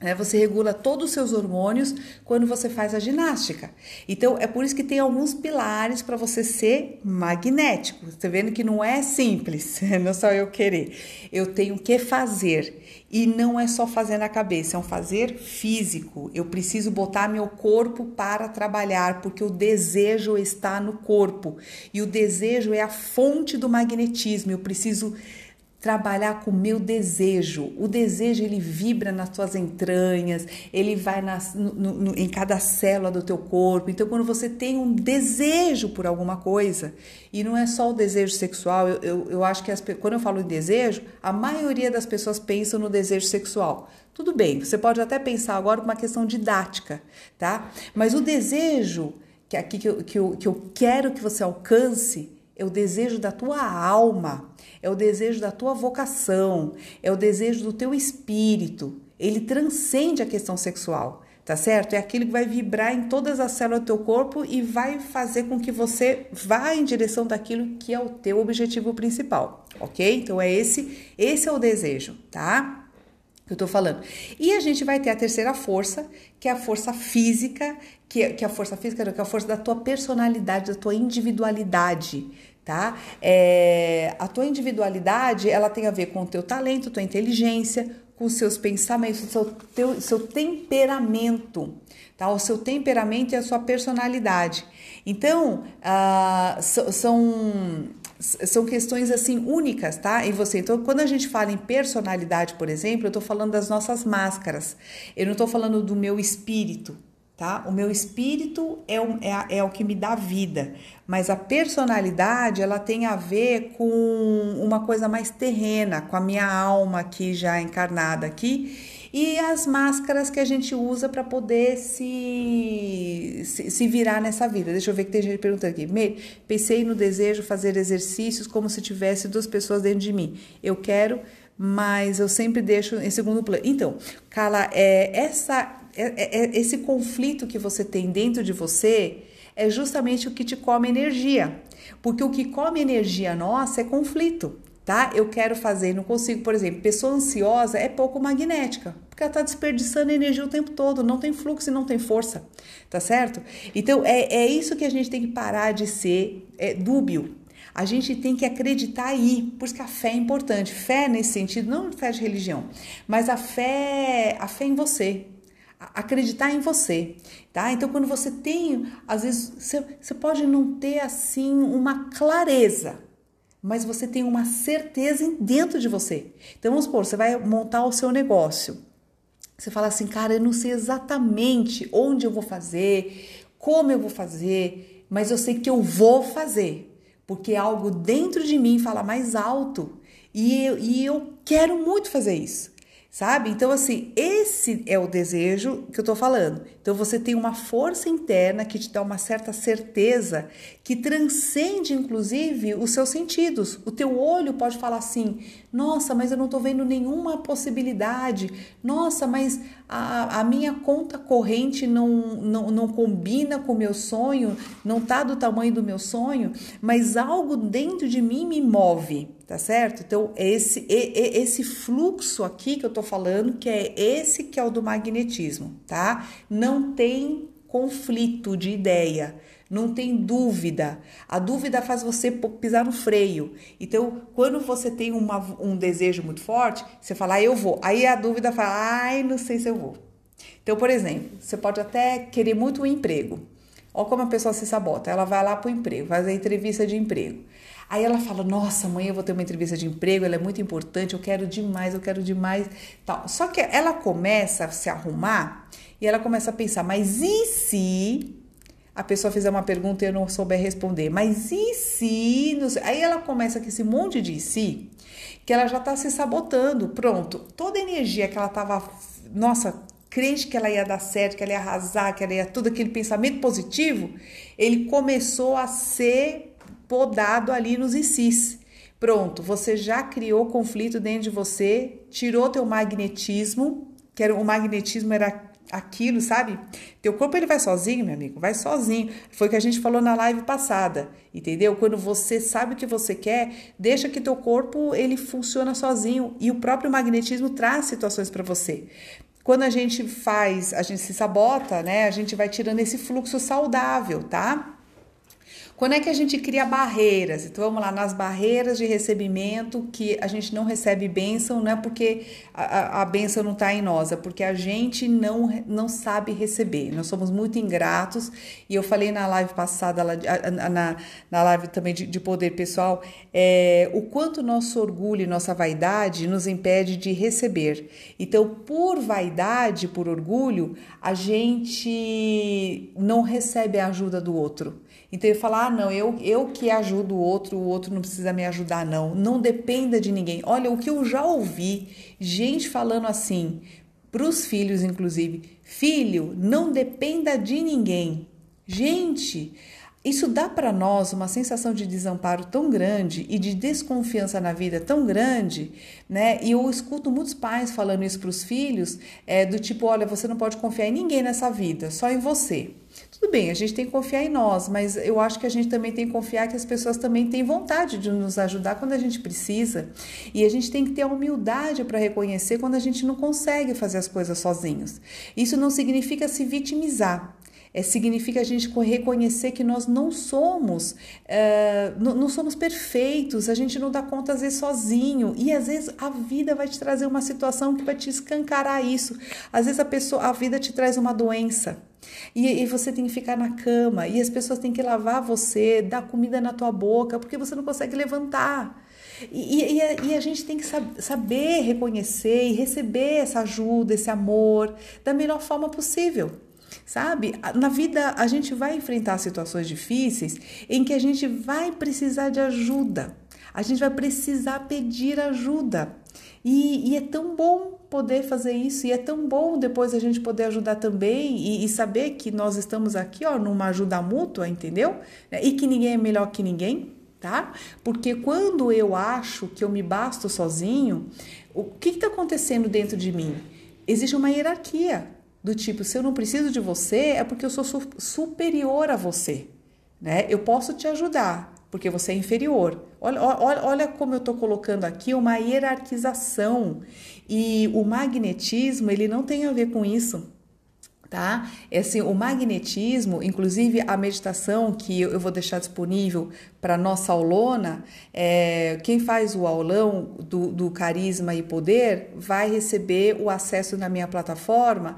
é, você regula todos os seus hormônios quando você faz a ginástica. Então, é por isso que tem alguns pilares para você ser magnético. Está vendo que não é simples, não é só eu querer. Eu tenho que fazer. E não é só fazer na cabeça, é um fazer físico. Eu preciso botar meu corpo para trabalhar, porque o desejo está no corpo. E o desejo é a fonte do magnetismo. Eu preciso trabalhar com o meu desejo. O desejo ele vibra nas tuas entranhas, ele vai nas, no, no, em cada célula do teu corpo. Então, quando você tem um desejo por alguma coisa, e não é só o desejo sexual, eu, eu, eu acho que as, quando eu falo em desejo, a maioria das pessoas pensam no desejo sexual. Tudo bem, você pode até pensar agora uma questão didática, tá? Mas o desejo que aqui que eu, que eu, que eu quero que você alcance é o desejo da tua alma é o desejo da tua vocação, é o desejo do teu espírito. Ele transcende a questão sexual, tá certo? É aquilo que vai vibrar em todas as células do teu corpo e vai fazer com que você vá em direção daquilo que é o teu objetivo principal, ok? Então é esse, esse é o desejo, tá? que eu tô falando. E a gente vai ter a terceira força, que é a força física, que, é, que é a força física, que é a força da tua personalidade, da tua individualidade tá? É, a tua individualidade, ela tem a ver com o teu talento, tua inteligência, com os seus pensamentos, seu, teu, seu temperamento, tá? O seu temperamento e a sua personalidade. Então, ah, são são questões assim únicas, tá? Em você. Então, quando a gente fala em personalidade, por exemplo, eu estou falando das nossas máscaras. Eu não estou falando do meu espírito, tá? O meu espírito é o, é, é o que me dá vida, mas a personalidade ela tem a ver com uma coisa mais terrena, com a minha alma aqui já encarnada aqui e as máscaras que a gente usa para poder se, se, se, virar nessa vida. Deixa eu ver que tem gente perguntando aqui. Me, pensei no desejo fazer exercícios como se tivesse duas pessoas dentro de mim. Eu quero mas eu sempre deixo em segundo plano. Então, Carla, é, essa é, é, é, esse conflito que você tem dentro de você é justamente o que te come energia. Porque o que come energia nossa é conflito, tá? Eu quero fazer, não consigo, por exemplo, pessoa ansiosa é pouco magnética, porque ela está desperdiçando energia o tempo todo, não tem fluxo e não tem força, tá certo? Então é, é isso que a gente tem que parar de ser é, dúbio. A gente tem que acreditar aí, por isso que a fé é importante. Fé nesse sentido, não fé de religião, mas a fé, a fé em você, acreditar em você, tá? Então, quando você tem, às vezes, você, você pode não ter assim uma clareza, mas você tem uma certeza dentro de você. Então, vamos supor, você vai montar o seu negócio. Você fala assim, cara, eu não sei exatamente onde eu vou fazer, como eu vou fazer, mas eu sei que eu vou fazer, porque algo dentro de mim fala mais alto e eu, e eu quero muito fazer isso. Sabe? Então, assim, esse é o desejo que eu tô falando. Então, você tem uma força interna que te dá uma certa certeza que transcende, inclusive, os seus sentidos. O teu olho pode falar assim: nossa, mas eu não tô vendo nenhuma possibilidade. Nossa, mas a, a minha conta corrente não, não, não combina com o meu sonho, não tá do tamanho do meu sonho, mas algo dentro de mim me move tá certo? Então, é esse, é, é esse fluxo aqui que eu tô falando, que é esse que é o do magnetismo, tá? Não tem conflito de ideia, não tem dúvida. A dúvida faz você pisar no freio. Então, quando você tem uma, um desejo muito forte, você fala, ah, eu vou. Aí a dúvida fala, ai, não sei se eu vou. Então, por exemplo, você pode até querer muito um emprego. Olha como a pessoa se sabota. Ela vai lá para o emprego, faz a entrevista de emprego. Aí ela fala: Nossa, amanhã eu vou ter uma entrevista de emprego, ela é muito importante, eu quero demais, eu quero demais. Tal. Só que ela começa a se arrumar e ela começa a pensar: Mas e se a pessoa fizer uma pergunta e eu não souber responder? Mas e se. Aí ela começa com esse monte de si que ela já está se sabotando. Pronto, toda a energia que ela estava. Nossa, crente que ela ia dar certo, que ela ia arrasar, que ela ia tudo aquele pensamento positivo, ele começou a ser podado ali nos ICs. Pronto, você já criou conflito dentro de você, tirou teu magnetismo, que era, o magnetismo era aquilo, sabe? Teu corpo ele vai sozinho, meu amigo, vai sozinho. Foi o que a gente falou na live passada, entendeu? Quando você sabe o que você quer, deixa que teu corpo ele funciona sozinho e o próprio magnetismo traz situações para você. Quando a gente faz, a gente se sabota, né? A gente vai tirando esse fluxo saudável, tá? Quando é que a gente cria barreiras? Então vamos lá, nas barreiras de recebimento que a gente não recebe bênção, não é porque a, a bênção não está em nós, é porque a gente não, não sabe receber. Nós somos muito ingratos e eu falei na live passada, na, na live também de, de poder pessoal, é, o quanto nosso orgulho e nossa vaidade nos impede de receber. Então, por vaidade, por orgulho, a gente não recebe a ajuda do outro. Então eu falar, ah, não, eu, eu que ajudo o outro, o outro não precisa me ajudar, não. Não dependa de ninguém. Olha, o que eu já ouvi gente falando assim, para os filhos, inclusive, filho, não dependa de ninguém. Gente, isso dá para nós uma sensação de desamparo tão grande e de desconfiança na vida tão grande, né? E eu escuto muitos pais falando isso para os filhos, é, do tipo, olha, você não pode confiar em ninguém nessa vida, só em você. Tudo bem, a gente tem que confiar em nós, mas eu acho que a gente também tem que confiar que as pessoas também têm vontade de nos ajudar quando a gente precisa. E a gente tem que ter a humildade para reconhecer quando a gente não consegue fazer as coisas sozinhos. Isso não significa se vitimizar. É, significa a gente reconhecer que nós não somos, é, não, não somos perfeitos, a gente não dá conta às vezes sozinho. E às vezes a vida vai te trazer uma situação que vai te escancarar isso. Às vezes a pessoa, a vida te traz uma doença. E, e, você tem que ficar na cama, e as pessoas têm que lavar você, dar comida na tua boca, porque você não consegue levantar. E, e, e a, e a gente tem que sab saber reconhecer e receber essa ajuda, esse amor, da melhor forma possível sabe? Na vida a gente vai enfrentar situações difíceis em que a gente vai precisar de ajuda, a gente vai precisar pedir ajuda. E, e é tão bom poder fazer isso, e é tão bom depois a gente poder ajudar também e, e saber que nós estamos aqui, ó, numa ajuda mútua, entendeu? Né? E que ninguém é melhor que ninguém tá? Porque quando eu acho que eu me basto sozinho, o que está acontecendo dentro de mim? Existe uma hierarquia. Do tipo, se eu não preciso de você, é porque eu sou su superior a você. Né? Eu posso te ajudar, porque você é inferior. Olha, olha, olha como eu estou colocando aqui uma hierarquização. E o magnetismo, ele não tem a ver com isso tá? É assim o magnetismo, inclusive a meditação que eu vou deixar disponível para nossa aulona, é, quem faz o aulão do, do Carisma e Poder vai receber o acesso na minha plataforma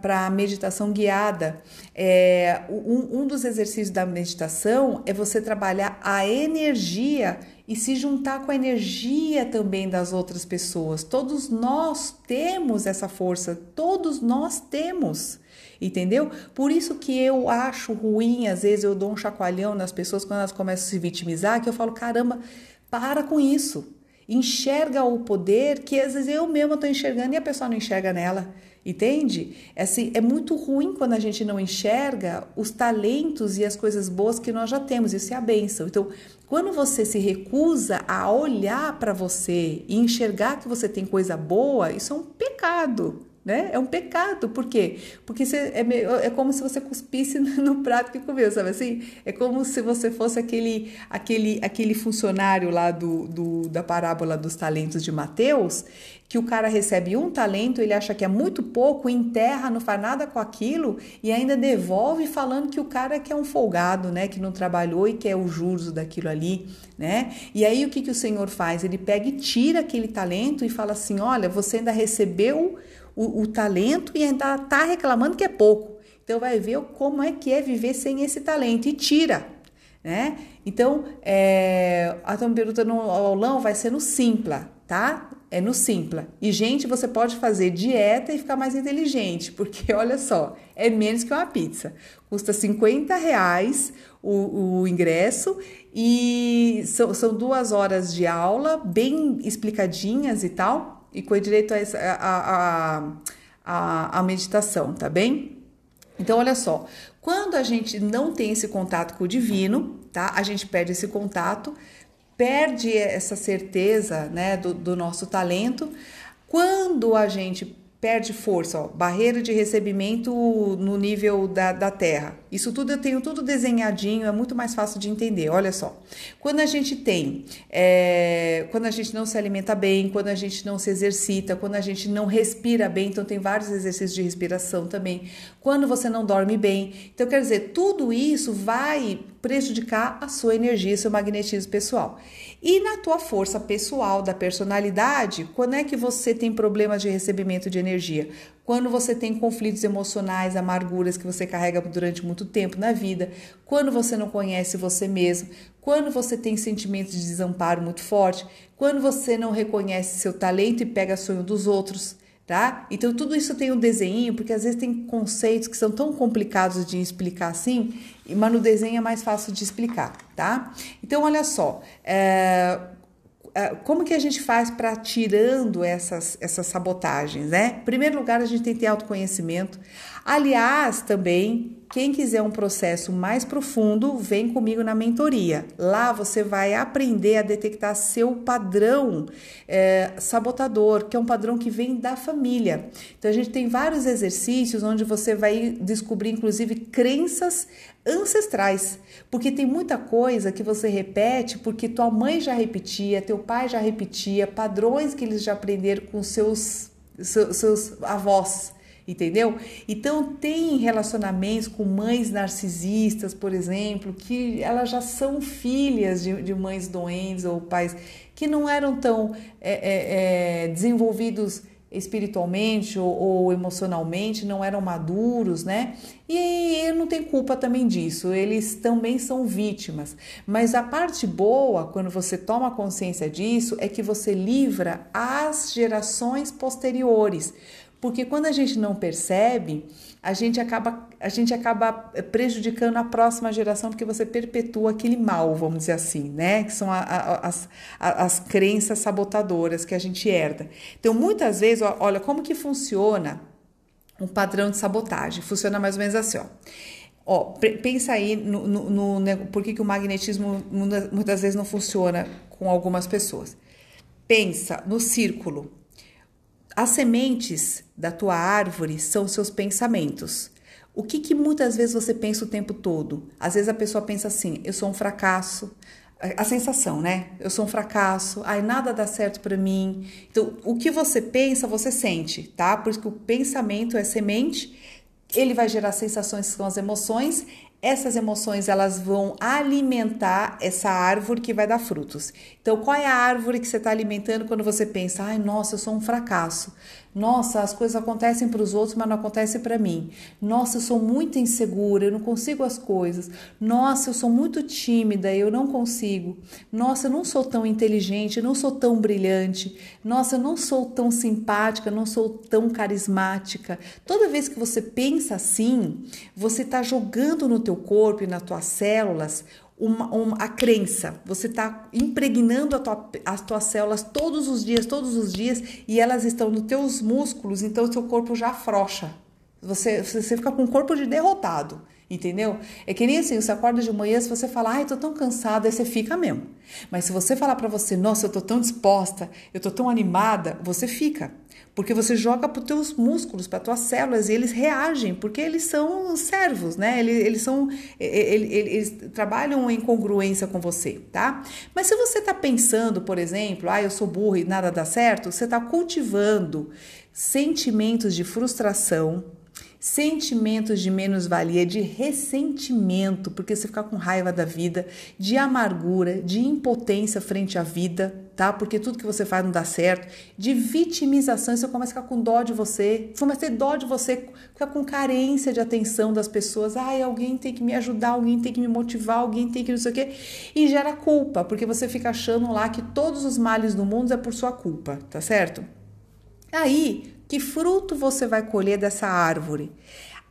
para a meditação guiada. É, um, um dos exercícios da meditação é você trabalhar a energia e se juntar com a energia também das outras pessoas. Todos nós temos essa força, todos nós temos. Entendeu? Por isso que eu acho ruim, às vezes eu dou um chacoalhão nas pessoas quando elas começam a se vitimizar, que eu falo, caramba, para com isso. Enxerga o poder que às vezes eu mesma estou enxergando e a pessoa não enxerga nela. Entende? É assim, é muito ruim quando a gente não enxerga os talentos e as coisas boas que nós já temos. Isso é a benção. Então, quando você se recusa a olhar para você e enxergar que você tem coisa boa, isso é um pecado. Né? É um pecado, por quê? Porque você, é, meio, é como se você cuspisse no prato que comeu, sabe assim? É como se você fosse aquele aquele aquele funcionário lá do, do da parábola dos talentos de Mateus, que o cara recebe um talento, ele acha que é muito pouco, enterra, não faz nada com aquilo e ainda devolve falando que o cara que é um folgado, né, que não trabalhou e que é o juros daquilo ali, né? E aí o que que o Senhor faz? Ele pega e tira aquele talento e fala assim: "Olha, você ainda recebeu o, o talento e ainda tá reclamando que é pouco. Então vai ver como é que é viver sem esse talento e tira, né? Então, é, eh, a tua pergunta no aulão vai ser no Simpla, tá? é no Simpla. E, gente, você pode fazer dieta e ficar mais inteligente, porque olha só, é menos que uma pizza. Custa 50 reais o, o ingresso e são, são duas horas de aula, bem explicadinhas e tal, e com direito a, a, a, a meditação, tá bem? Então, olha só, quando a gente não tem esse contato com o divino, tá? A gente perde esse contato, perde essa certeza né, do, do nosso talento quando a gente perde força, ó, barreira de recebimento no nível da, da terra. Isso tudo eu tenho tudo desenhadinho, é muito mais fácil de entender. Olha só, quando a gente tem, é, quando a gente não se alimenta bem, quando a gente não se exercita, quando a gente não respira bem, então tem vários exercícios de respiração também. Quando você não dorme bem, então quer dizer, tudo isso vai prejudicar a sua energia seu magnetismo pessoal. E na tua força pessoal da personalidade, quando é que você tem problemas de recebimento de energia? Quando você tem conflitos emocionais, amarguras que você carrega durante muito tempo na vida, quando você não conhece você mesmo, quando você tem sentimentos de desamparo muito forte, quando você não reconhece seu talento e pega sonho dos outros tá? Então tudo isso tem um desenho, porque às vezes tem conceitos que são tão complicados de explicar assim, mas no desenho é mais fácil de explicar, tá? Então, olha só, é, é como que a gente faz para tirando essas, essas sabotagens, né? Em primeiro lugar, a gente tem que ter autoconhecimento. Aliás, também, quem quiser um processo mais profundo, vem comigo na mentoria. Lá você vai aprender a detectar seu padrão é, sabotador, que é um padrão que vem da família. Então, a gente tem vários exercícios onde você vai descobrir, inclusive, crenças ancestrais, porque tem muita coisa que você repete porque tua mãe já repetia, teu pai já repetia, padrões que eles já aprenderam com seus, seus, seus avós entendeu? Então tem relacionamentos com mães narcisistas, por exemplo, que elas já são filhas de, de mães doentes ou pais que não eram tão é, é, é desenvolvidos espiritualmente ou, ou, emocionalmente, não eram maduros, né? E não tem culpa também disso, eles também são vítimas. Mas a parte boa, quando você toma consciência disso, é que você livra as gerações posteriores porque quando a gente não percebe, a gente acaba, a gente acaba eh, prejudicando a próxima geração, porque você perpetua aquele mal, vamos dizer assim, né? Que são a, a, as, a, as crenças sabotadoras que a gente herda. Então, muitas vezes, olha como que funciona um padrão de sabotagem. Funciona mais ou menos assim, ó. Ó, pensa aí no, no, no né, por que, que o magnetismo muitas vezes não funciona com algumas pessoas. Pensa no círculo. As sementes da tua árvore são seus pensamentos. O que, que muitas vezes você pensa o tempo todo? Às vezes a pessoa pensa assim: eu sou um fracasso. A sensação, né? Eu sou um fracasso, ai, nada dá certo para mim. Então, o que você pensa, você sente, tá? Porque o pensamento é semente, ele vai gerar sensações que são as emoções, essas emoções elas vão alimentar essa árvore que vai dar frutos. Então, qual é a árvore que você está alimentando quando você pensa, ai, nossa, eu sou um fracasso? Nossa, as coisas acontecem para os outros, mas não acontece para mim. Nossa, eu sou muito insegura, eu não consigo as coisas. Nossa, eu sou muito tímida, eu não consigo. Nossa, eu não sou tão inteligente, eu não sou tão brilhante. Nossa, eu não sou tão simpática, eu não sou tão carismática. Toda vez que você pensa assim, você está jogando no teu corpo e nas tuas células uma, uma, a crença. Você está impregnando tua, as tuas células todos os dias, todos os dias, e elas estão nos teus músculos, então o seu corpo já afrouxa. Você, você fica com o corpo de derrotado. Entendeu? É que nem assim, você acorda de manhã, se você falar, ai, tô tão cansada, aí você fica mesmo. Mas se você falar para você, nossa, eu tô tão disposta, eu tô tão animada, você fica. Porque você joga para os teus músculos, para tuas células, e eles reagem, porque eles são servos, né? Eles, eles são. Eles, eles, trabalham em congruência com você, tá? Mas se você tá pensando, por exemplo, ah, eu sou burro e nada dá certo, você tá cultivando sentimentos de frustração, sentimentos de menos-valia, de ressentimento, porque você fica com raiva da vida, de amargura, de impotência frente à vida, tá? Porque tudo que você faz não dá certo, de vitimização, você começa a ficar com dó de você, começa a ter dó de você, fica com carência de atenção das pessoas. Ai, alguém tem que me ajudar, alguém tem que me motivar, alguém tem que não sei o quê. E gera culpa, porque você fica achando lá que todos os males do mundo é por sua culpa, tá certo? Aí, que fruto você vai colher dessa árvore?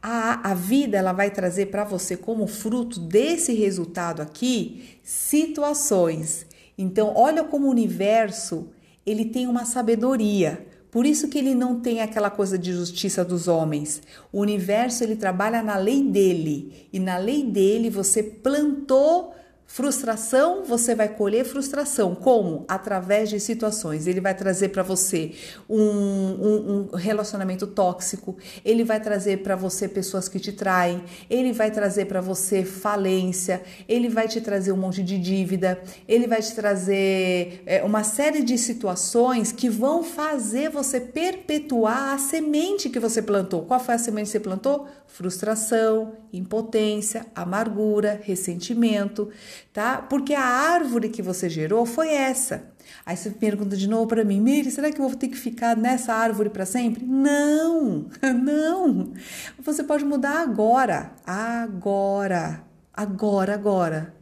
A, a vida ela vai trazer para você como fruto desse resultado aqui situações. Então, olha como o universo ele tem uma sabedoria. Por isso que ele não tem aquela coisa de justiça dos homens. O universo ele trabalha na lei dele e na lei dele você plantou Frustração, você vai colher frustração. Como? Através de situações. Ele vai trazer para você um, um, um, relacionamento tóxico, ele vai trazer para você pessoas que te traem, ele vai trazer para você falência, ele vai te trazer um monte de dívida, ele vai te trazer é, uma série de situações que vão fazer você perpetuar a semente que você plantou. Qual foi a semente que você plantou? Frustração, impotência, amargura, ressentimento tá? Porque a árvore que você gerou foi essa. Aí você pergunta de novo para mim, Miri, será que eu vou ter que ficar nessa árvore para sempre? Não, não. Você pode mudar agora, agora, agora, agora.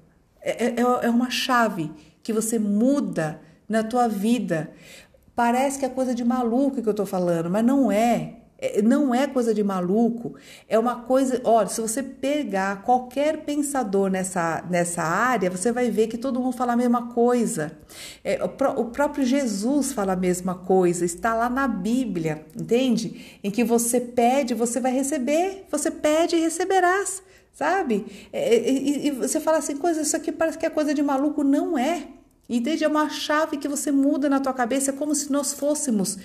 É, é, é, é uma chave que você muda na tua vida. Parece que é coisa de maluco que eu estou falando, mas não é. É, não é coisa de maluco, é uma coisa. Olha, se você pegar qualquer pensador nessa, nessa área, você vai ver que todo mundo fala a mesma coisa. É, o, o próprio Jesus fala a mesma coisa, está lá na Bíblia, entende? Em que você pede, você vai receber, você pede e receberás, sabe? É, é, e, e, e você fala assim, coisa, isso aqui parece que é coisa de maluco, não é. Entende? É uma chave que você muda na tua cabeça, é como se nós fôssemos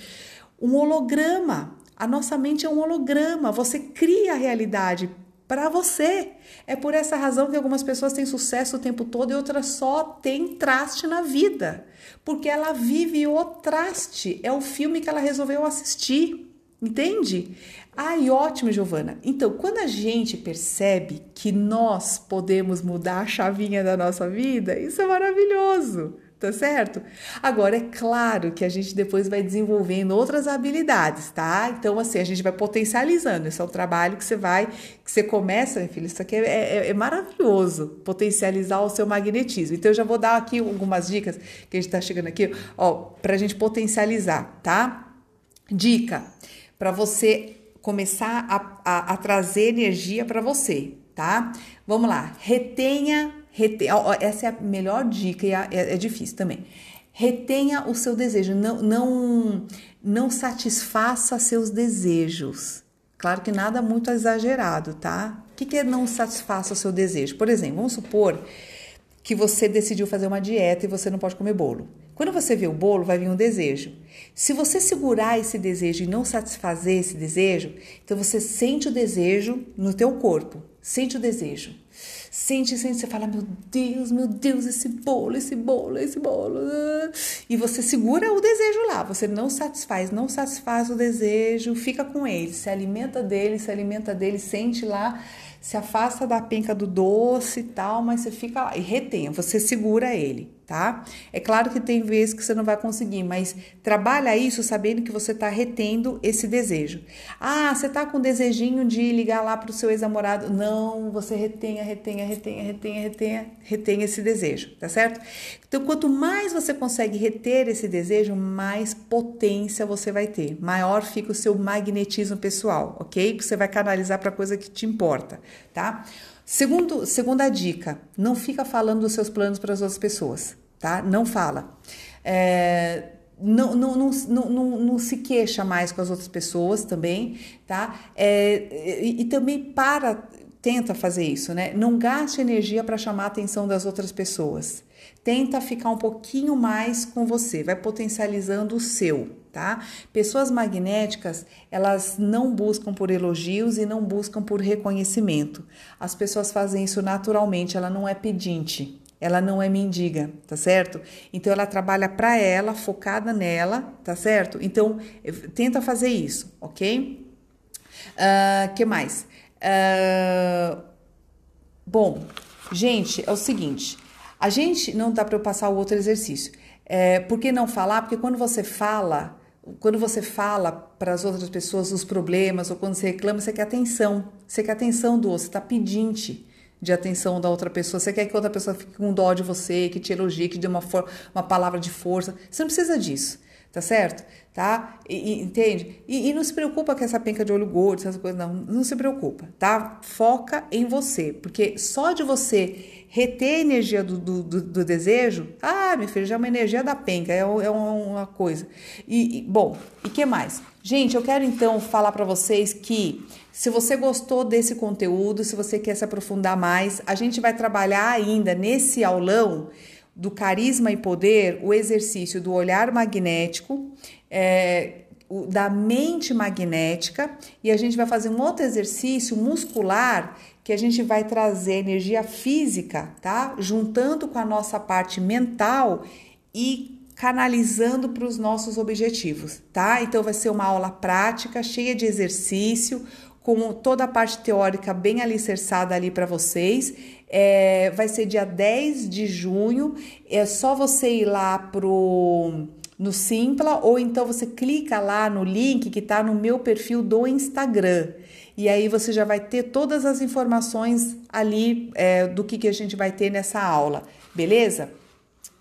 um holograma. A nossa mente é um holograma, você cria a realidade para você. É por essa razão que algumas pessoas têm sucesso o tempo todo e outras só têm traste na vida, porque ela vive o traste, é o filme que ela resolveu assistir. Entende? Ai, ótimo, Giovana. Então, quando a gente percebe que nós podemos mudar a chavinha da nossa vida, isso é maravilhoso tá certo? Agora, é claro que a gente depois vai desenvolvendo outras habilidades, tá? Então, assim, a gente vai potencializando. Esse é o trabalho que você vai, que você começa, né, filho, isso aqui é, é, é maravilhoso, potencializar o seu magnetismo. Então, eu já vou dar aqui algumas dicas que a gente tá chegando aqui, ó, pra gente potencializar, tá? Dica, para você começar a, a, a trazer energia para você, tá? Vamos lá, retenha essa é a melhor dica e é, é difícil também. Retenha o seu desejo, não, não, não satisfaça seus desejos. Claro que nada muito exagerado, tá? O que, que é não satisfaça o seu desejo? Por exemplo, vamos supor que você decidiu fazer uma dieta e você não pode comer bolo. Quando você vê o bolo, vai vir um desejo. Se você segurar esse desejo e não satisfazer esse desejo, então você sente o desejo no teu corpo. Sente o desejo. Sente, sente, você fala, meu Deus, meu Deus, esse bolo, esse bolo, esse bolo. E você segura o desejo lá, você não satisfaz, não satisfaz o desejo, fica com ele, se alimenta dele, se alimenta dele, sente lá, se afasta da penca do doce e tal, mas você fica lá e retém, você segura ele tá? É claro que tem vezes que você não vai conseguir, mas trabalha isso sabendo que você está retendo esse desejo. Ah, você tá com desejinho de ligar lá para o seu ex-namorado. Não, você retenha, retenha, retenha, retenha, retenha, retenha esse desejo, tá certo? Então, quanto mais você consegue reter esse desejo, mais potência você vai ter, maior fica o seu magnetismo pessoal, ok? Que você vai canalizar para coisa que te importa, tá? Segundo, segunda dica, não fica falando dos seus planos para as outras pessoas, tá? Não fala. É, não, não, não, não, não, se queixa mais com as outras pessoas também, tá? É, e, e também para, tenta fazer isso, né? Não gaste energia para chamar a atenção das outras pessoas tenta ficar um pouquinho mais com você, vai potencializando o seu, tá? Pessoas magnéticas, elas não buscam por elogios e não buscam por reconhecimento. As pessoas fazem isso naturalmente, ela não é pedinte. Ela não é mendiga, tá certo? Então ela trabalha para ela, focada nela, tá certo? Então tenta fazer isso, ok? Uh, que mais? Uh, bom, gente, é o seguinte. A gente não dá para eu passar o outro exercício. É, por que não falar? Porque quando você fala, quando você fala para as outras pessoas os problemas ou quando você reclama, você quer atenção. Você quer atenção do outro, você está pedinte de atenção da outra pessoa. Você quer que outra pessoa fique com dó de você, que te elogie, que dê uma, uma palavra de força. Você não precisa disso tá certo? Tá? E, e, entende? E, e, não se preocupa com essa penca de olho gordo, essas coisas, não. Não se preocupa, tá? Foca em você, porque só de você reter a energia do, do, do, do desejo, ah, meu filho, já é uma energia da penca, é, é uma coisa. E, e, bom, e que mais? Gente, eu quero então falar para vocês que se você gostou desse conteúdo, se você quer se aprofundar mais, a gente vai trabalhar ainda nesse aulão do carisma e poder, o exercício do olhar magnético, é, o, da mente magnética, e a gente vai fazer um outro exercício muscular que a gente vai trazer energia física, tá? Juntando com a nossa parte mental e canalizando para os nossos objetivos, tá? Então vai ser uma aula prática, cheia de exercício, com toda a parte teórica bem alicerçada ali para vocês é, vai ser dia 10 de junho. É só você ir lá pro no Simpla ou então você clica lá no link que está no meu perfil do Instagram. E aí você já vai ter todas as informações ali é, do que, que a gente vai ter nessa aula, beleza?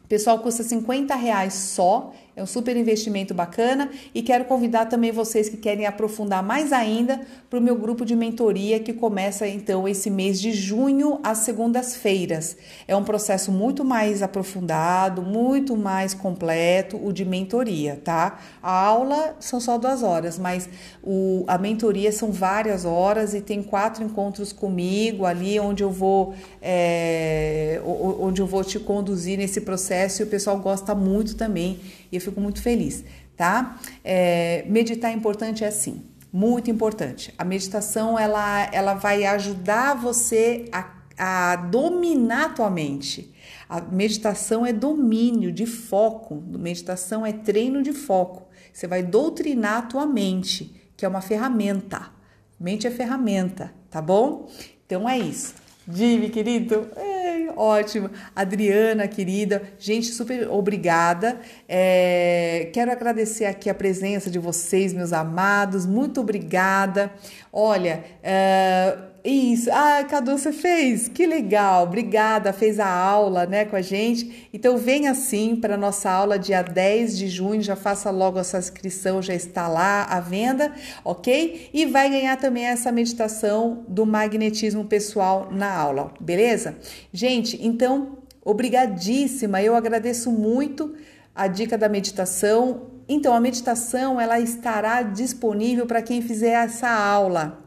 Pessoal, custa 50 reais só é um super investimento bacana e quero convidar também vocês que querem aprofundar mais ainda para o meu grupo de mentoria que começa então esse mês de junho às segundas-feiras. É um processo muito mais aprofundado, muito mais completo, o de mentoria, tá? A aula são só duas horas, mas o, a mentoria são várias horas e tem quatro encontros comigo ali onde eu vou é, onde eu vou te conduzir nesse processo e o pessoal gosta muito também e fico muito feliz, tá? É, meditar é importante é assim, muito importante. A meditação ela, ela vai ajudar você a, a dominar a tua mente. A meditação é domínio de foco, meditação é treino de foco. Você vai doutrinar a tua mente, que é uma ferramenta. Mente é ferramenta, tá bom? Então é isso. Dime, querido. É, Ótimo. Adriana, querida, gente, super obrigada. É, quero agradecer aqui a presença de vocês, meus amados. Muito obrigada. Olha, é, isso. Ah, Cadu, você fez? Que legal. Obrigada. Fez a aula, né, com a gente. Então venha assim para nossa aula dia 10 de junho, já faça logo essa inscrição, já está lá à venda, OK? E vai ganhar também essa meditação do magnetismo pessoal na aula, beleza? Gente, então obrigadíssima. Eu agradeço muito a dica da meditação. Então a meditação ela estará disponível para quem fizer essa aula,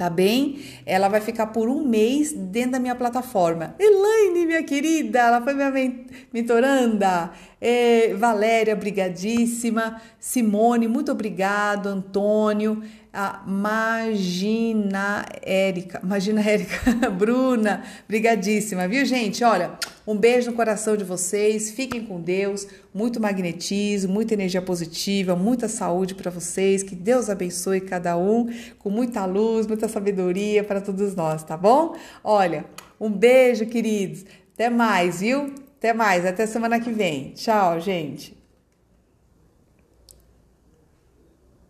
tá bem? Ela vai ficar por um mês dentro da minha plataforma. Elaine, minha querida, ela foi minha mentoranda. É, Valéria, brigadíssima. Simone, muito obrigado. Antônio a Magina Érica. Magina Érica, Bruna, brigadíssima, viu, gente? Olha, um beijo no coração de vocês, fiquem com Deus, muito magnetismo, muita energia positiva, muita saúde para vocês, que Deus abençoe cada um com muita luz, muita sabedoria para todos nós, tá bom? Olha, um beijo, queridos, até mais, viu? Até mais, até semana que vem. Tchau, gente.